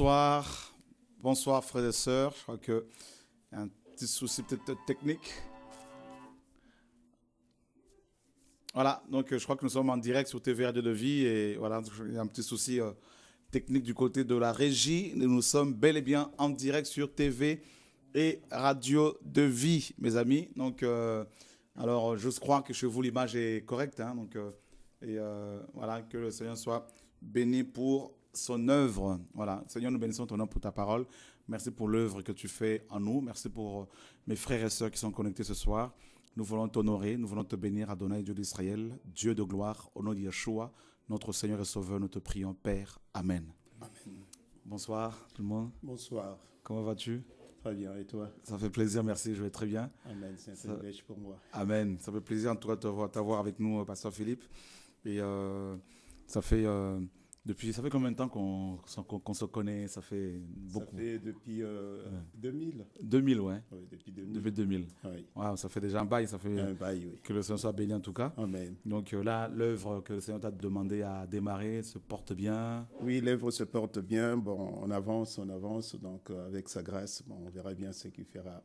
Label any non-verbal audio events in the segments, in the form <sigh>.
Bonsoir, bonsoir frères et sœurs. Je crois que y a un petit souci peut-être technique. Voilà, donc euh, je crois que nous sommes en direct sur TV de Vie et voilà, il y a un petit souci euh, technique du côté de la régie. Nous sommes bel et bien en direct sur TV et Radio de Vie, mes amis. Donc, euh, alors, je crois que chez vous, l'image est correcte. Hein, donc, et voilà, que le Seigneur soit béni pour son œuvre. Voilà. Seigneur, nous bénissons ton nom pour ta parole. Merci pour l'œuvre que tu fais en nous. Merci pour euh, mes frères et sœurs qui sont connectés ce soir. Nous voulons t'honorer, nous voulons te bénir, Adonai, Dieu d'Israël, Dieu de gloire, au nom de Yeshua, notre Seigneur et Sauveur, nous te prions, Père. Amen. Amen. Bonsoir tout le monde. Bonsoir. Comment vas-tu Très bien, et toi Ça fait plaisir, merci, je vais très bien. Amen, c'est un Ça... pour moi. Amen, ça fait plaisir en tout cas de t'avoir avec nous, euh, Pasteur Philippe. Et euh, ça fait... Depuis, ça fait combien de temps qu'on se connaît Ça fait beaucoup. depuis 2000. Euh, 2000, ouais. depuis 2000. ça fait déjà un bail. Ça fait Que le Seigneur soit béni en tout cas. Amen. Donc euh, là, l'œuvre que le Seigneur t'a demandé à démarrer se porte bien. Oui, l'œuvre se porte bien. Bon, on avance, on avance. Donc euh, avec sa grâce, on verra bien ce qu'il fera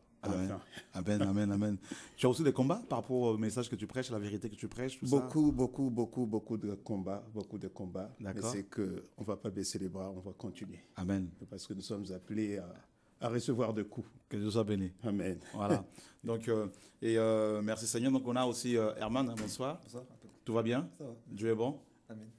Amen. amen, amen, Tu as aussi des combats par rapport au message que tu prêches, la vérité que tu prêches, tout beaucoup, ça Beaucoup, beaucoup, beaucoup de combats, beaucoup de combats. D'accord. Mais c'est qu'on ne va pas baisser les bras, on va continuer. Amen. Parce que nous sommes appelés à, à recevoir de coups. Que Dieu soit béni. Amen. Voilà. <laughs> Donc, euh, et euh, merci Seigneur. Donc, on a aussi euh, Herman, bonsoir. bonsoir. Tout va bien ça va. Dieu est bon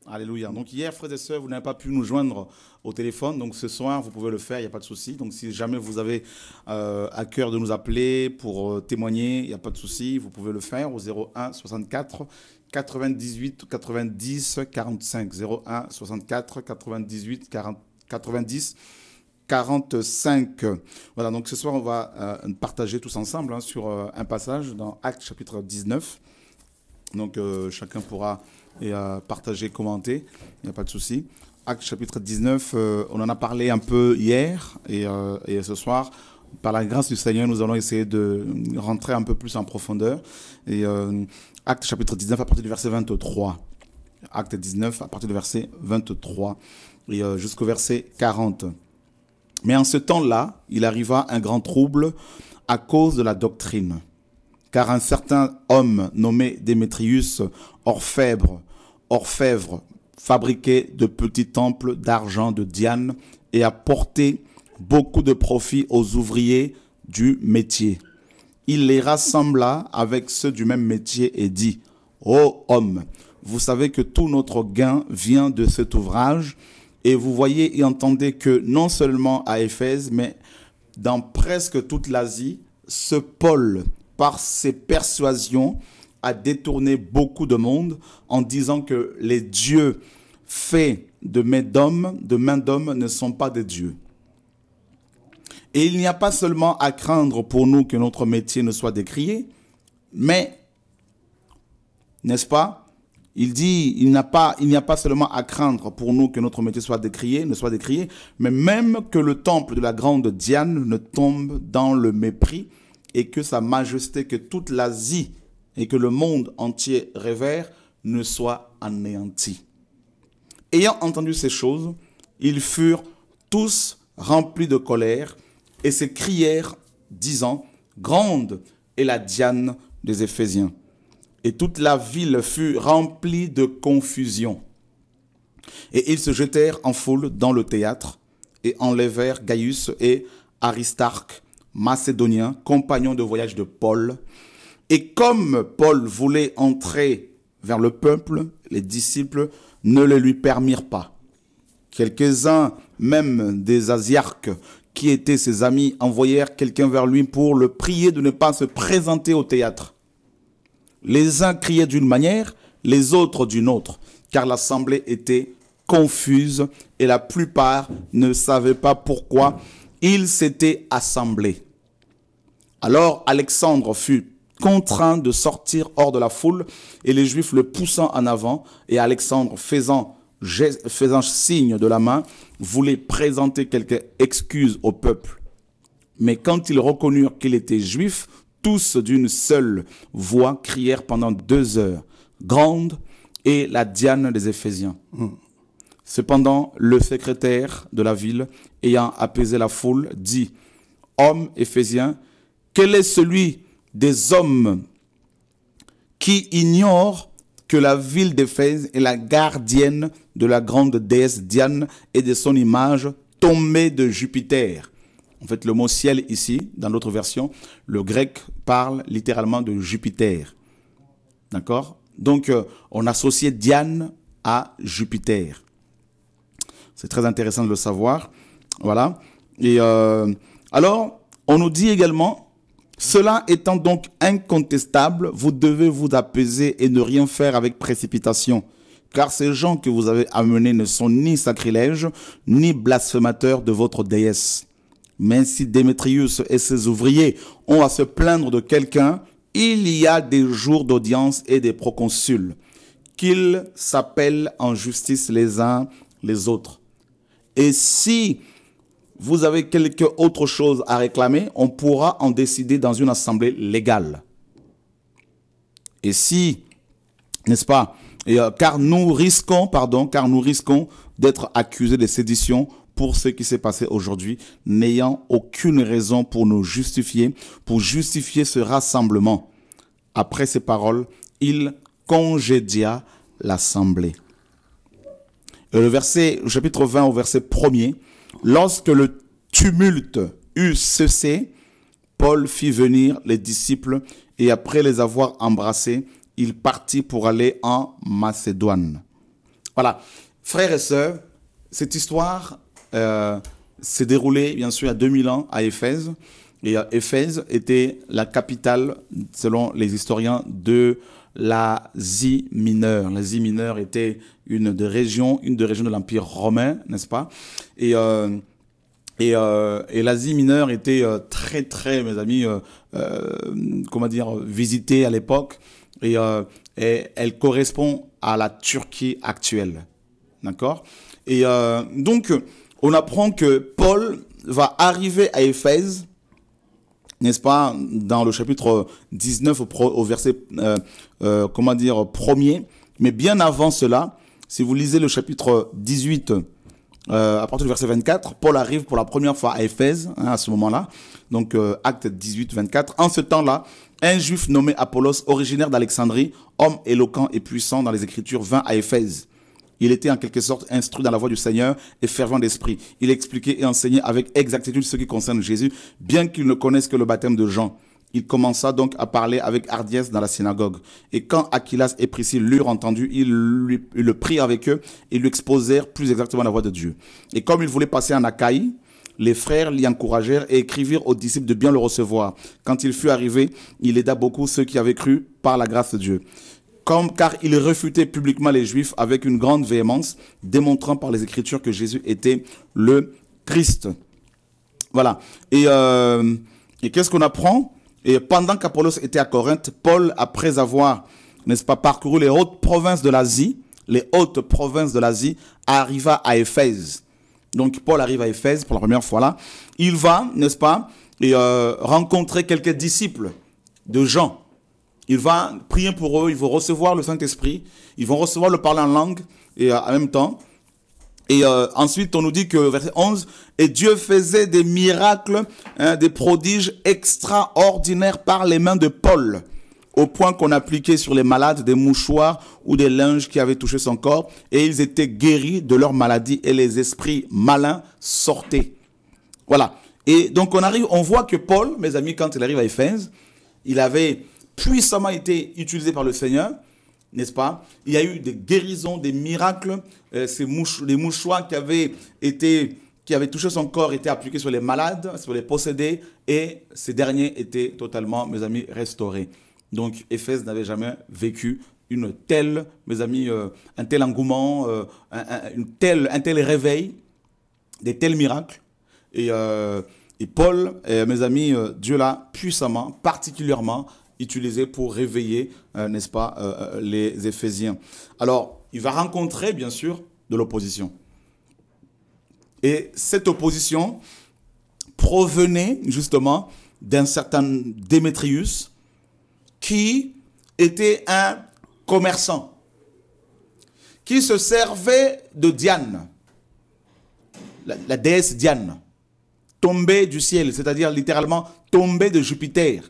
Alléluia. Donc hier, frères et sœurs, vous n'avez pas pu nous joindre au téléphone. Donc ce soir, vous pouvez le faire, il n'y a pas de souci. Donc si jamais vous avez euh, à cœur de nous appeler pour euh, témoigner, il n'y a pas de souci. Vous pouvez le faire au 01 64 98 90 45. 01 64 98 90 45. Voilà, donc ce soir, on va euh, partager tous ensemble hein, sur un passage dans Actes chapitre 19. Donc chacun pourra et à partager, commenter. Il n'y a pas de souci. Acte chapitre 19, euh, on en a parlé un peu hier et, euh, et, ce soir. Par la grâce du Seigneur, nous allons essayer de rentrer un peu plus en profondeur. Et euh, Acte chapitre 19 à partir du verset 23. Acte 19 à partir du verset 23 et jusqu'au verset 40. Mais en ce temps-là, il arriva un grand trouble à cause de la doctrine. Car un certain homme nommé Démétrius, orfèbre, orfèvre fabriquait de petits temples d'argent de Diane et apportait beaucoup de profit aux ouvriers du métier. Il les rassembla avec ceux du même métier et dit, Ô oh homme, vous savez que tout notre gain vient de cet ouvrage, et vous voyez et entendez que non seulement à Éphèse, mais dans presque toute l'Asie, ce Paul, par ses persuasions, a détourné beaucoup de monde en disant que les dieux faits de main d'hommes de main ne sont pas des dieux. Et il n'y a pas seulement à craindre pour nous que notre métier ne soit décrié, mais, n'est-ce pas Il dit, il n'y a, pas, il a pas seulement à craindre pour nous que notre métier soit décrié, ne soit décrié, mais même que le temple de la grande Diane ne tombe dans le mépris et que sa majesté, que toute l'Asie et que le monde entier révère ne soit anéanti. Ayant entendu ces choses, ils furent tous remplis de colère et s'écrièrent, disant, Grande est la Diane des Éphésiens. Et toute la ville fut remplie de confusion. Et ils se jetèrent en foule dans le théâtre et enlevèrent Gaius et Aristarque, macédonien, compagnon de voyage de Paul, et comme Paul voulait entrer vers le peuple, les disciples ne le lui permirent pas. Quelques-uns, même des Asiarques, qui étaient ses amis, envoyèrent quelqu'un vers lui pour le prier de ne pas se présenter au théâtre. Les uns criaient d'une manière, les autres d'une autre, car l'assemblée était confuse et la plupart ne savaient pas pourquoi ils s'étaient assemblés. Alors Alexandre fut contraint de sortir hors de la foule et les Juifs le poussant en avant et Alexandre faisant, faisant signe de la main voulait présenter quelques excuses au peuple. Mais quand ils reconnurent qu'il était juif, tous d'une seule voix crièrent pendant deux heures, grande et la Diane des Éphésiens. Cependant, le secrétaire de la ville, ayant apaisé la foule, dit, Homme éphésien, quel est celui des hommes qui ignorent que la ville d'Éphèse est la gardienne de la grande déesse Diane et de son image tombée de Jupiter. En fait, le mot ciel ici, dans notre version, le grec parle littéralement de Jupiter. D'accord Donc, euh, on associait Diane à Jupiter. C'est très intéressant de le savoir. Voilà. Et euh, alors, on nous dit également cela étant donc incontestable, vous devez vous apaiser et ne rien faire avec précipitation, car ces gens que vous avez amenés ne sont ni sacrilèges, ni blasphémateurs de votre déesse. Mais si Démétrius et ses ouvriers ont à se plaindre de quelqu'un, il y a des jours d'audience et des proconsuls, qu'ils s'appellent en justice les uns les autres. Et si vous avez quelque autre chose à réclamer, on pourra en décider dans une assemblée légale. Et si, n'est-ce pas, euh, car nous risquons, pardon, car nous risquons d'être accusés de sédition pour ce qui s'est passé aujourd'hui, n'ayant aucune raison pour nous justifier, pour justifier ce rassemblement. Après ces paroles, il congédia l'assemblée. Le verset, chapitre 20 au verset 1er, Lorsque le tumulte eut cessé, Paul fit venir les disciples et après les avoir embrassés, il partit pour aller en Macédoine. Voilà. Frères et sœurs, cette histoire euh, s'est déroulée bien sûr à 2000 ans à Éphèse. Et euh, Éphèse était la capitale, selon les historiens, de l'Asie mineure. L'Asie mineure était une des régions, une des régions de l'Empire romain, n'est-ce pas Et euh, et, euh, et l'Asie mineure était euh, très très, mes amis, comment dire, visitée à l'époque. Et, et, elle correspond à la Turquie actuelle, d'accord Et donc on apprend que Paul va arriver à Éphèse n'est-ce pas, dans le chapitre 19 au, verset, euh, euh, comment dire, premier. Mais bien avant cela, si vous lisez le chapitre 18, euh, à partir du verset 24, Paul arrive pour la première fois à Éphèse, hein, à ce moment-là. Donc, acte 18, 24. En ce temps-là, un juif nommé Apollos, originaire d'Alexandrie, homme éloquent et puissant dans les Écritures, vint à Éphèse il était en quelque sorte instruit dans la voie du Seigneur et fervent d'esprit. Il expliquait et enseignait avec exactitude ce qui concerne Jésus, bien qu'il ne connaisse que le baptême de Jean. Il commença donc à parler avec hardiesse dans la synagogue. Et quand Achillas et Priscille l'eurent entendu, ils, le prirent avec eux et lui exposèrent plus exactement la voie de Dieu. Et comme il voulait passer en Achaïe, les frères l'y encouragèrent et écrivirent aux disciples de bien le recevoir. Quand il fut arrivé, il aida beaucoup ceux qui avaient cru par la grâce de Dieu car il refutait publiquement les Juifs avec une grande véhémence, démontrant par les Écritures que Jésus était le Christ. Voilà. Euh, et, qu'est-ce qu'on apprend Et pendant qu'Apollos était à Corinthe, Paul, après avoir, n'est-ce pas, parcouru les hautes provinces de l'Asie, les hautes provinces de l'Asie, arriva à Éphèse. Donc Paul arrive à Éphèse pour la première fois là. Il va, n'est-ce pas, et euh, rencontrer quelques disciples de Jean il va prier pour eux, ils vont recevoir le Saint-Esprit, ils vont recevoir le parler en langue et euh, en même temps. Et euh, ensuite, on nous dit que verset 11, et Dieu faisait des miracles, hein, des prodiges extraordinaires par les mains de Paul, au point qu'on appliquait sur les malades des mouchoirs ou des linges qui avaient touché son corps, et ils étaient guéris de leur maladie, et les esprits malins sortaient. Voilà. Et donc on arrive, on voit que Paul, mes amis, quand il arrive à Éphèse, il avait puissamment été utilisé par le Seigneur, n'est-ce pas Il y a eu des guérisons, des miracles. Euh, ces les mouchoirs qui avaient été qui avaient touché son corps étaient appliqués sur les malades, sur les possédés, et ces derniers étaient totalement, mes amis, restaurés. Donc, Éphèse n'avait jamais vécu une telle, mes amis, euh, un tel engouement, euh, un, une telle, un tel réveil, des tels miracles. et Paul, mes amis, Dieu l'a puissamment, particulièrement utilisé pour réveiller, euh, n'est-ce pas, euh, euh, les Éphésiens. Alors, il va rencontrer, bien sûr, de l'opposition. Et cette opposition provenait justement d'un certain Démétrius qui était un commerçant qui se servait de Diane, la déesse Diane, tombée du ciel, c'est-à-dire littéralement tombée de Jupiter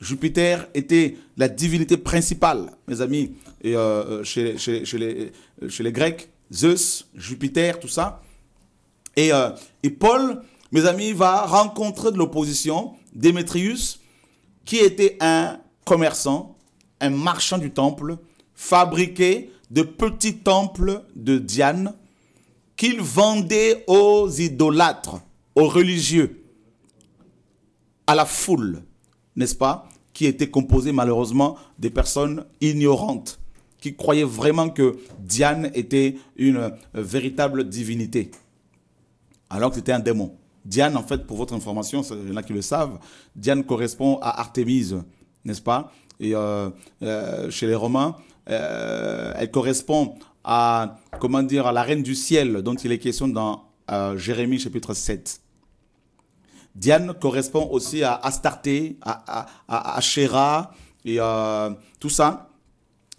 Jupiter était la divinité principale, mes amis, et, euh, chez, les, Grecs, Zeus, Jupiter, tout ça. Euh, et, Paul, mes amis, va rencontrer de l'opposition, Démétrius, qui était un commerçant, un marchand du temple, fabriqué de petits temples de Diane qu'il vendait aux idolâtres, aux religieux, à la foule n'est-ce pas, qui était composé malheureusement des personnes ignorantes, qui croyaient vraiment que Diane était une euh, véritable divinité, alors que c'était un démon. Diane, en fait, pour votre information, il y en a qui le savent, Diane correspond à Artémise, n'est-ce pas Et euh, euh, chez les Romains, elle correspond à, comment dire, à la reine du ciel, dont il est question dans Jérémie chapitre 7. Diane correspond aussi à Astarté, à, à, et à tout ça.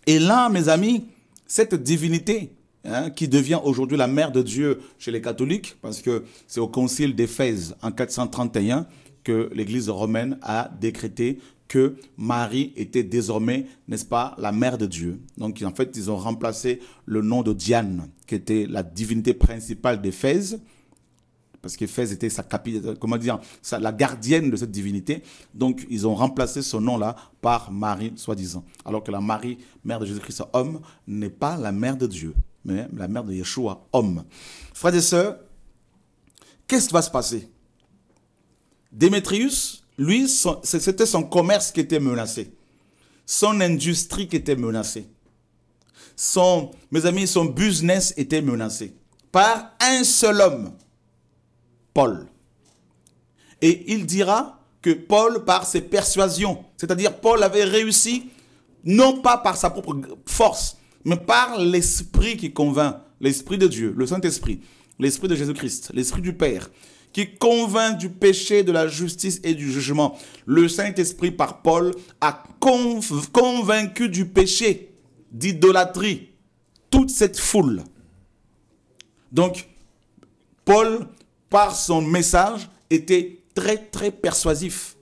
Et là, mes amis, cette divinité hein, qui devient aujourd'hui la mère de Dieu chez les catholiques, parce que c'est au concile d'Éphèse en 431 que l'Église romaine a décrété que Marie était désormais, n'est-ce pas, la mère de Dieu. Donc en fait, ils ont remplacé le nom de Diane, qui était la divinité principale d'Éphèse, parce qu'Éphèse était sa capitale, comment dire, la gardienne de cette divinité. Donc, ils ont remplacé ce nom-là par Marie, soi-disant. Alors que la Marie, mère de Jésus-Christ, homme, n'est pas la mère de Dieu, mais la mère de Yeshua, homme. Frères et sœurs, qu'est-ce qui va se passer Démétrius, lui, c'était son commerce qui était menacé, son industrie qui était menacée, son, mes amis, son business était menacé par un seul homme Paul. Et il dira que Paul, par ses persuasions, c'est-à-dire Paul avait réussi, non pas par sa propre force, mais par l'Esprit qui convainc, l'Esprit de Dieu, le Saint-Esprit, l'Esprit de Jésus-Christ, l'Esprit du Père, qui convainc du péché, de la justice et du jugement. Le Saint-Esprit, par Paul, a convaincu du péché, d'idolâtrie, toute cette foule. Donc, Paul par son message, était très, très persuasif,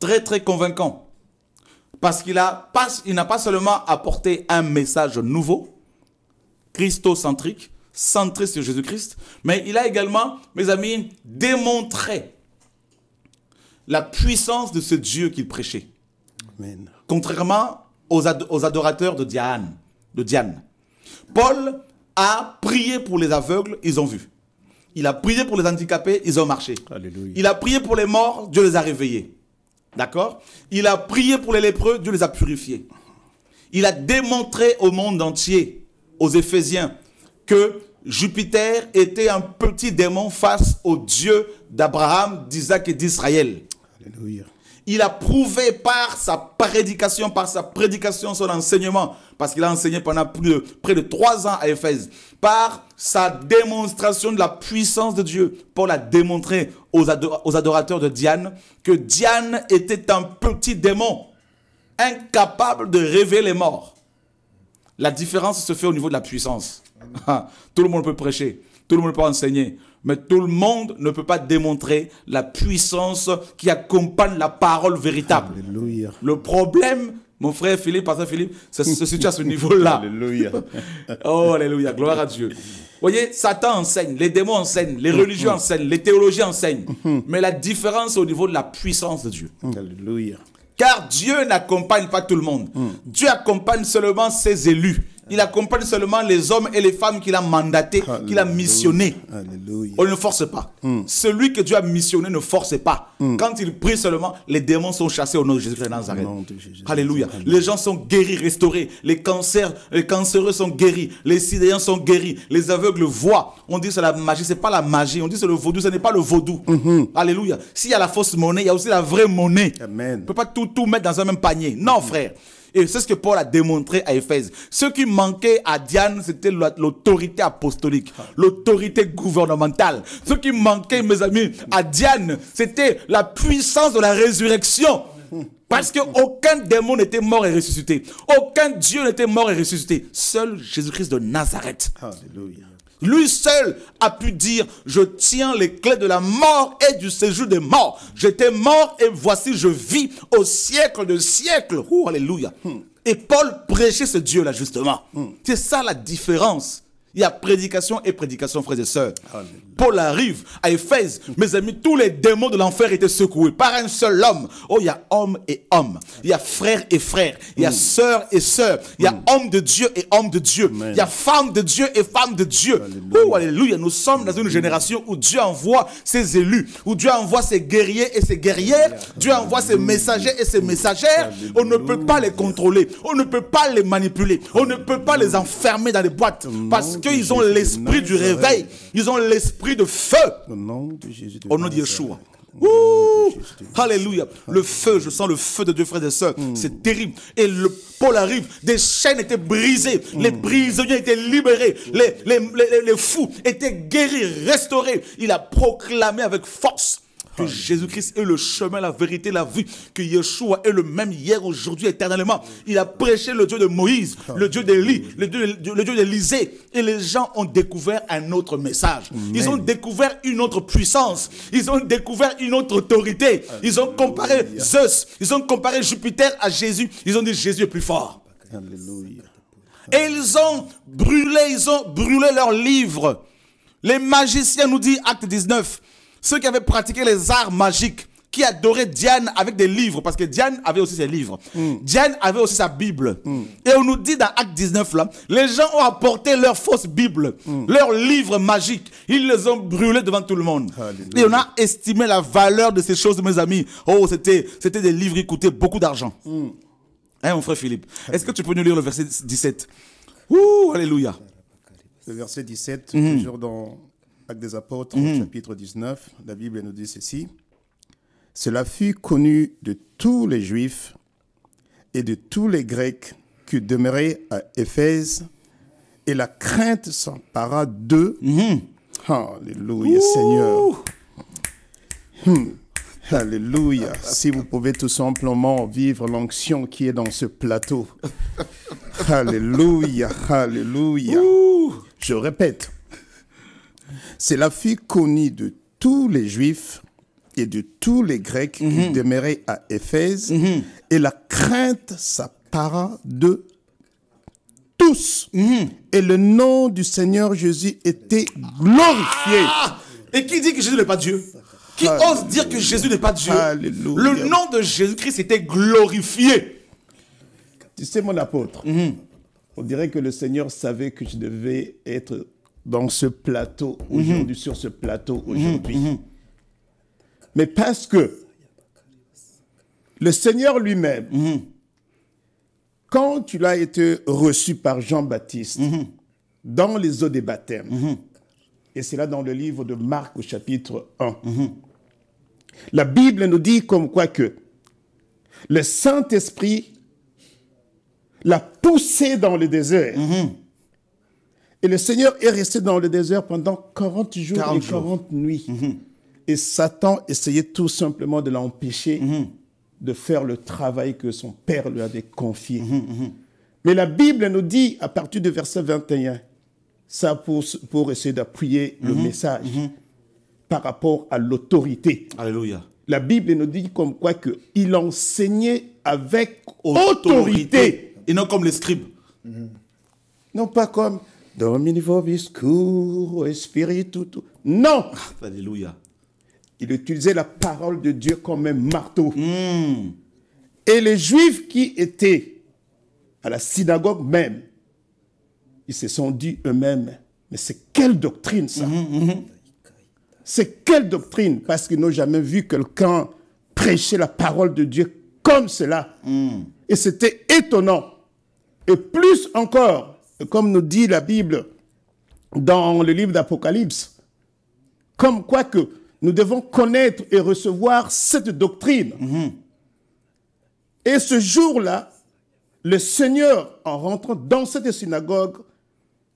très, très convaincant. Parce qu'il n'a pas, pas seulement apporté un message nouveau, christocentrique, centré sur Jésus-Christ, mais il a également, mes amis, démontré la puissance de ce Dieu qu'il prêchait. Contrairement aux, aux, adorateurs de Diane, de Diane. Paul a prié pour les aveugles, ils ont vu. Il a prié pour les handicapés, ils ont marché. Il a prié pour les morts, Dieu les a réveillés. D'accord Il a prié pour les lépreux, Dieu les a purifiés. Il a démontré au monde entier, aux Éphésiens, que Jupiter était un petit démon face au Dieu d'Abraham, d'Isaac et d'Israël. Alléluia. Il a prouvé par sa prédication, par sa prédication, son enseignement, parce qu'il a enseigné pendant près de trois ans à Éphèse, par sa démonstration de la puissance de Dieu. Paul a démontré aux, adorateurs de Diane que Diane était un petit démon, incapable de rêver les morts. La différence se fait au niveau de la puissance. <laughs> Tout le monde peut prêcher. Tout le monde peut enseigner. Mais tout le monde ne peut pas démontrer la puissance qui accompagne la parole véritable. Le problème, mon frère Philippe, pasteur Philippe, se, situe à ce niveau-là. Alléluia. <laughs> oh, Alléluia. Gloire à Dieu. voyez, Satan enseigne, les démons enseignent, les religions mm-hmm. enseignent, les théologies enseignent. Mais la différence au niveau de la puissance de Dieu. Mm. Alléluia. Car Dieu n'accompagne pas tout le monde. Mm. Dieu accompagne seulement ses élus. Il accompagne seulement les hommes et les femmes qu'il a mandatés, qu'il a missionnés. On ne force pas. Hmm. Celui que Dieu a missionné ne force pas. Hmm. Quand il prie seulement, les démons sont chassés au nom de Jésus-Christ de Nazareth. Alléluia. Les gens sont guéris, restaurés. Les cancers, les cancéreux sont guéris. Les sidéens sont guéris. Les aveugles voient. On dit c'est la magie, Ce n'est pas la magie. On dit c'est le vaudou, ce n'est pas le vaudou. Mm-hmm. Alléluia. S'il y a la fausse monnaie, il y a aussi la vraie monnaie. On ne peut pas tout, tout mettre dans un même panier. Non, mm-hmm. frère. Et c'est ce que Paul a démontré à Éphèse. Ce qui manquait à Diane, c'était l'autorité apostolique, l'autorité gouvernementale. Ce qui manquait, mes amis, à Diane, c'était la puissance de la résurrection. Parce qu'aucun démon n'était mort et ressuscité. Aucun Dieu n'était mort et ressuscité. Seul Jésus-Christ de Nazareth. Alléluia. Lui seul a pu dire, je tiens les clés de la mort et du séjour des morts. J'étais mort et voici je vis au siècle de siècle. Oh, alléluia. Hmm. Et Paul prêchait ce Dieu-là, justement. Hmm. C'est ça la différence. Il y a prédication et prédication, frères et sœurs. Paul arrive à Éphèse. Mes amis, tous les démons de l'enfer étaient secoués par un seul homme. Oh, il y a homme et homme. Il y a frère et frère. Il y a mm. sœur et sœur. Il y a mm. homme de Dieu et homme de Dieu. Il y a femme de Dieu et femme de Dieu. Oh, alléluia. Nous sommes dans une génération où Dieu envoie ses élus, où Dieu envoie ses guerriers et ses guerrières. Dieu envoie ses messagers et ses messagères. On ne peut pas les contrôler. On ne peut pas les manipuler. On ne peut pas les enfermer dans des boîtes. Parce qu'ils ils ont l'esprit du réveil. Ils ont l'esprit de feu. Au nom de Jésus. Yeshua. Alléluia. Le feu, je sens le feu de deux frères et sœurs. Mm. C'est terrible. Et le pôle arrive, des chaînes étaient brisées, mm. les prisonniers étaient libérés, les, les, les, fous étaient guéris, restaurés. Il a proclamé avec force que Jésus-Christ est le chemin, la vérité, la vie, que Yeshua est le même hier, aujourd'hui, éternellement. Il a prêché le Dieu de Moïse, le Dieu d'Élie, le Dieu, Et les gens ont découvert un autre message. Ils ont découvert une autre puissance. Ils ont découvert une autre autorité. Ils ont comparé Zeus, ils ont comparé Jupiter à Jésus. Ils ont dit Jésus est plus fort. Et ils ont brûlé, ils ont brûlé leurs livres. Les magiciens nous disent, acte 19, ceux qui avaient pratiqué les arts magiques, qui adoraient Diane avec des livres, parce que Diane avait aussi ses livres. Hmm. Diane avait aussi sa Bible. Hmm. Et on nous dit dans Acte 19, là, les gens ont apporté leur fausse Bible, hmm. leurs livres magiques. Ils les ont brûlés devant tout le monde. Et on a estimé la valeur de ces choses, mes amis. Oh, c'était des livres qui coûtaient beaucoup d'argent. Hein, mon frère Philippe Est-ce que tu peux nous lire le verset 17 Ouh, alléluia. Le verset 17, toujours dans des Apôtres, mhm. chapitre 19, la Bible nous dit ceci. Cela fut connu de tous les Juifs et de tous les Grecs qui demeuraient à Éphèse, et la crainte s'empara d'eux. Mhm. Alléluia, Seigneur. Hmm. Alléluia. Si vous pouvez tout simplement vivre l'onction qui est dans ce plateau. Alléluia, alléluia. Je répète, c'est la fille connue de tous les Juifs et de tous les Grecs qui mhm. demeuraient à Éphèse. Mhm. Et la crainte s'appara de tous. Mhm. Et le nom du Seigneur Jésus était glorifié. Ah, et qui dit que Jésus n'est pas Dieu Qui ose dire que Jésus n'est pas Dieu Le nom de Jésus-Christ était glorifié. Tu sais, mon apôtre, on dirait que le Seigneur savait que je devais être dans ce plateau mhm. aujourd'hui, sur ce plateau mhm. aujourd'hui. Mhm. Mais parce que le Seigneur lui-même, quand il a été reçu par Jean-Baptiste dans les eaux des baptêmes, et c'est là dans le livre de Marc au chapitre 1, la Bible nous dit comme quoi que le Saint-Esprit l'a poussé dans le désert et le Seigneur est resté dans le désert pendant 40 jours et 40 nuits. Mhm. Et Satan essayait tout simplement de l'empêcher mhm. de faire le travail que son père lui avait confié. Mhm, Mais la Bible nous dit, à partir du verset 21, ça pour, pour essayer d'appuyer le message par rapport à l'autorité. Alléluia. La Bible nous dit comme quoi qu'il enseignait avec autorité. autorité. Et non comme les scribes. Non pas comme non! Alléluia. Il utilisait la parole de Dieu comme un marteau. Hmm. Et les Juifs qui étaient à la synagogue même, ils se sont dit eux-mêmes, mais c'est quelle doctrine ça hmm, hmm, C'est quelle doctrine Parce qu'ils n'ont jamais vu quelqu'un prêcher la parole de Dieu comme cela. Et c'était étonnant. Et plus encore, comme nous dit la Bible dans le livre d'Apocalypse, comme quoi que nous devons connaître et recevoir cette doctrine. Mhm. Et ce jour-là, le Seigneur, en rentrant dans cette synagogue,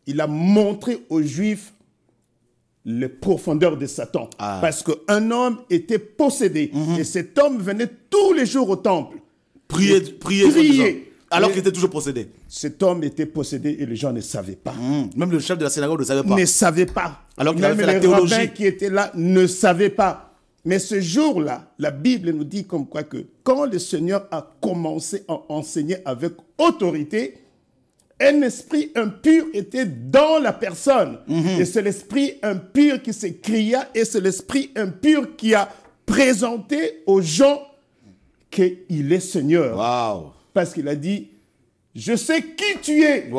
il a montré aux Juifs les profondeurs de Satan. Ah. Parce qu'un homme était possédé. Mhm. Et cet homme venait tous les jours au temple. Prier, priez, prier alors qu'il était toujours possédé. Cet homme était possédé et les gens ne savaient pas. Hmm. Même le chef de la synagogue ne savait pas. Ne savait pas. Alors qu'il avait la théologie. qui étaient là ne savaient pas. Mais ce jour-là, la Bible nous dit comme quoi que quand le Seigneur a commencé à enseigner avec autorité, un esprit impur était dans la personne. Mhm. Et c'est l'esprit impur qui s'écria et c'est l'esprit impur qui a présenté aux gens qu'il est Seigneur. Waouh. Parce qu'il a dit, je sais qui tu es.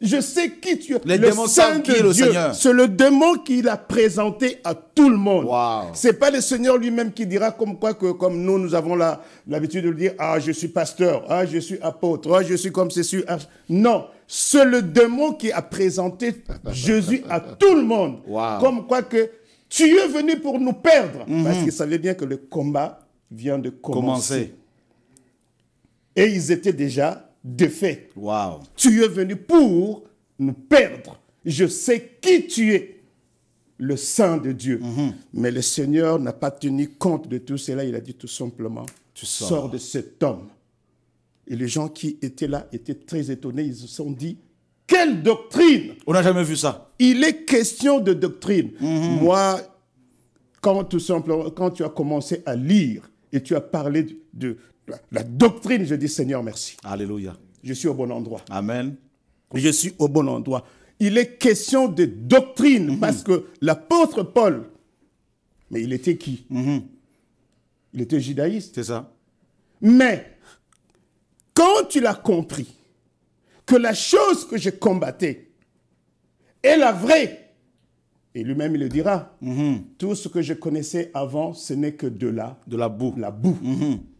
Je sais qui tu es. le Saint de le Dieu, c'est le démon qu'il a présenté à tout le monde. Ce C'est pas le Seigneur lui-même qui dira comme quoi que comme nous nous avons l'habitude de le dire ah je suis pasteur, ah je suis apôtre, ah je suis comme c'est sûr. Ah. Non, c'est le démon qui a présenté Jésus à tout le monde. Comme quoi que tu es venu pour nous perdre mhm. parce qu'il savait bien que le combat vient de commencer. Et ils étaient déjà défaits. Wow. Tu es venu pour nous perdre. Je sais qui tu es, le Saint de Dieu. Mhm. Mais le Seigneur n'a pas tenu compte de tout cela. Il a dit tout simplement, tu sors, de cet homme. Et les gens qui étaient là étaient très étonnés. Ils se sont dit, quelle doctrine On n'a jamais vu ça. Il est question de doctrine. Mhm. Moi, quand, tout simplement, quand tu as commencé à lire et tu as parlé de, la, doctrine, je dis Seigneur, merci. Alléluia. Je suis au bon endroit. Amen. Je suis au bon endroit. Il est question de doctrine mhm. parce que l'apôtre Paul, mais il était qui mhm. Il était judaïste. C'est ça. Mais quand tu l'as compris, que la chose que je combattais est la vraie, et lui-même il le dira, mhm. tout ce que je connaissais avant, ce n'est que de la, de la boue. La boue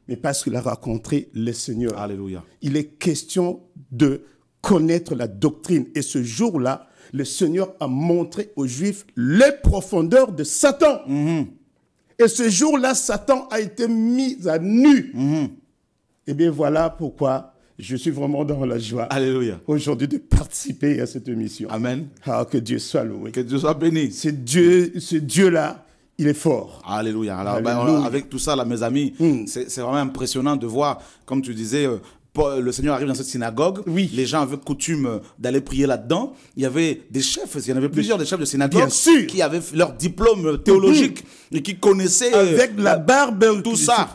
mais parce qu'il a rencontré le Seigneur. Alléluia. Il est question de connaître la doctrine. Et ce jour-là, le Seigneur a montré aux Juifs les profondeurs de Satan. Mhm. Et ce jour-là, Satan a été mis à nu. Mhm. Eh Et bien voilà pourquoi je suis vraiment dans la joie Alléluia. aujourd'hui de participer à cette mission. Amen. Ah, que Dieu soit loué. Que Dieu soit béni. C'est Dieu, ce Dieu-là il est fort. Alléluia. Alors, ben, avec tout ça, là, mes amis, hmm. c'est vraiment impressionnant de voir, comme tu disais, euh, le Seigneur arrive dans cette synagogue. Oui. Les gens avaient coutume euh, d'aller prier là-dedans. Il y avait des chefs, il y en avait plusieurs des chefs de synagogue qui avaient leur diplôme euh, théologique hmm. et qui connaissaient avec la barbe tout ça,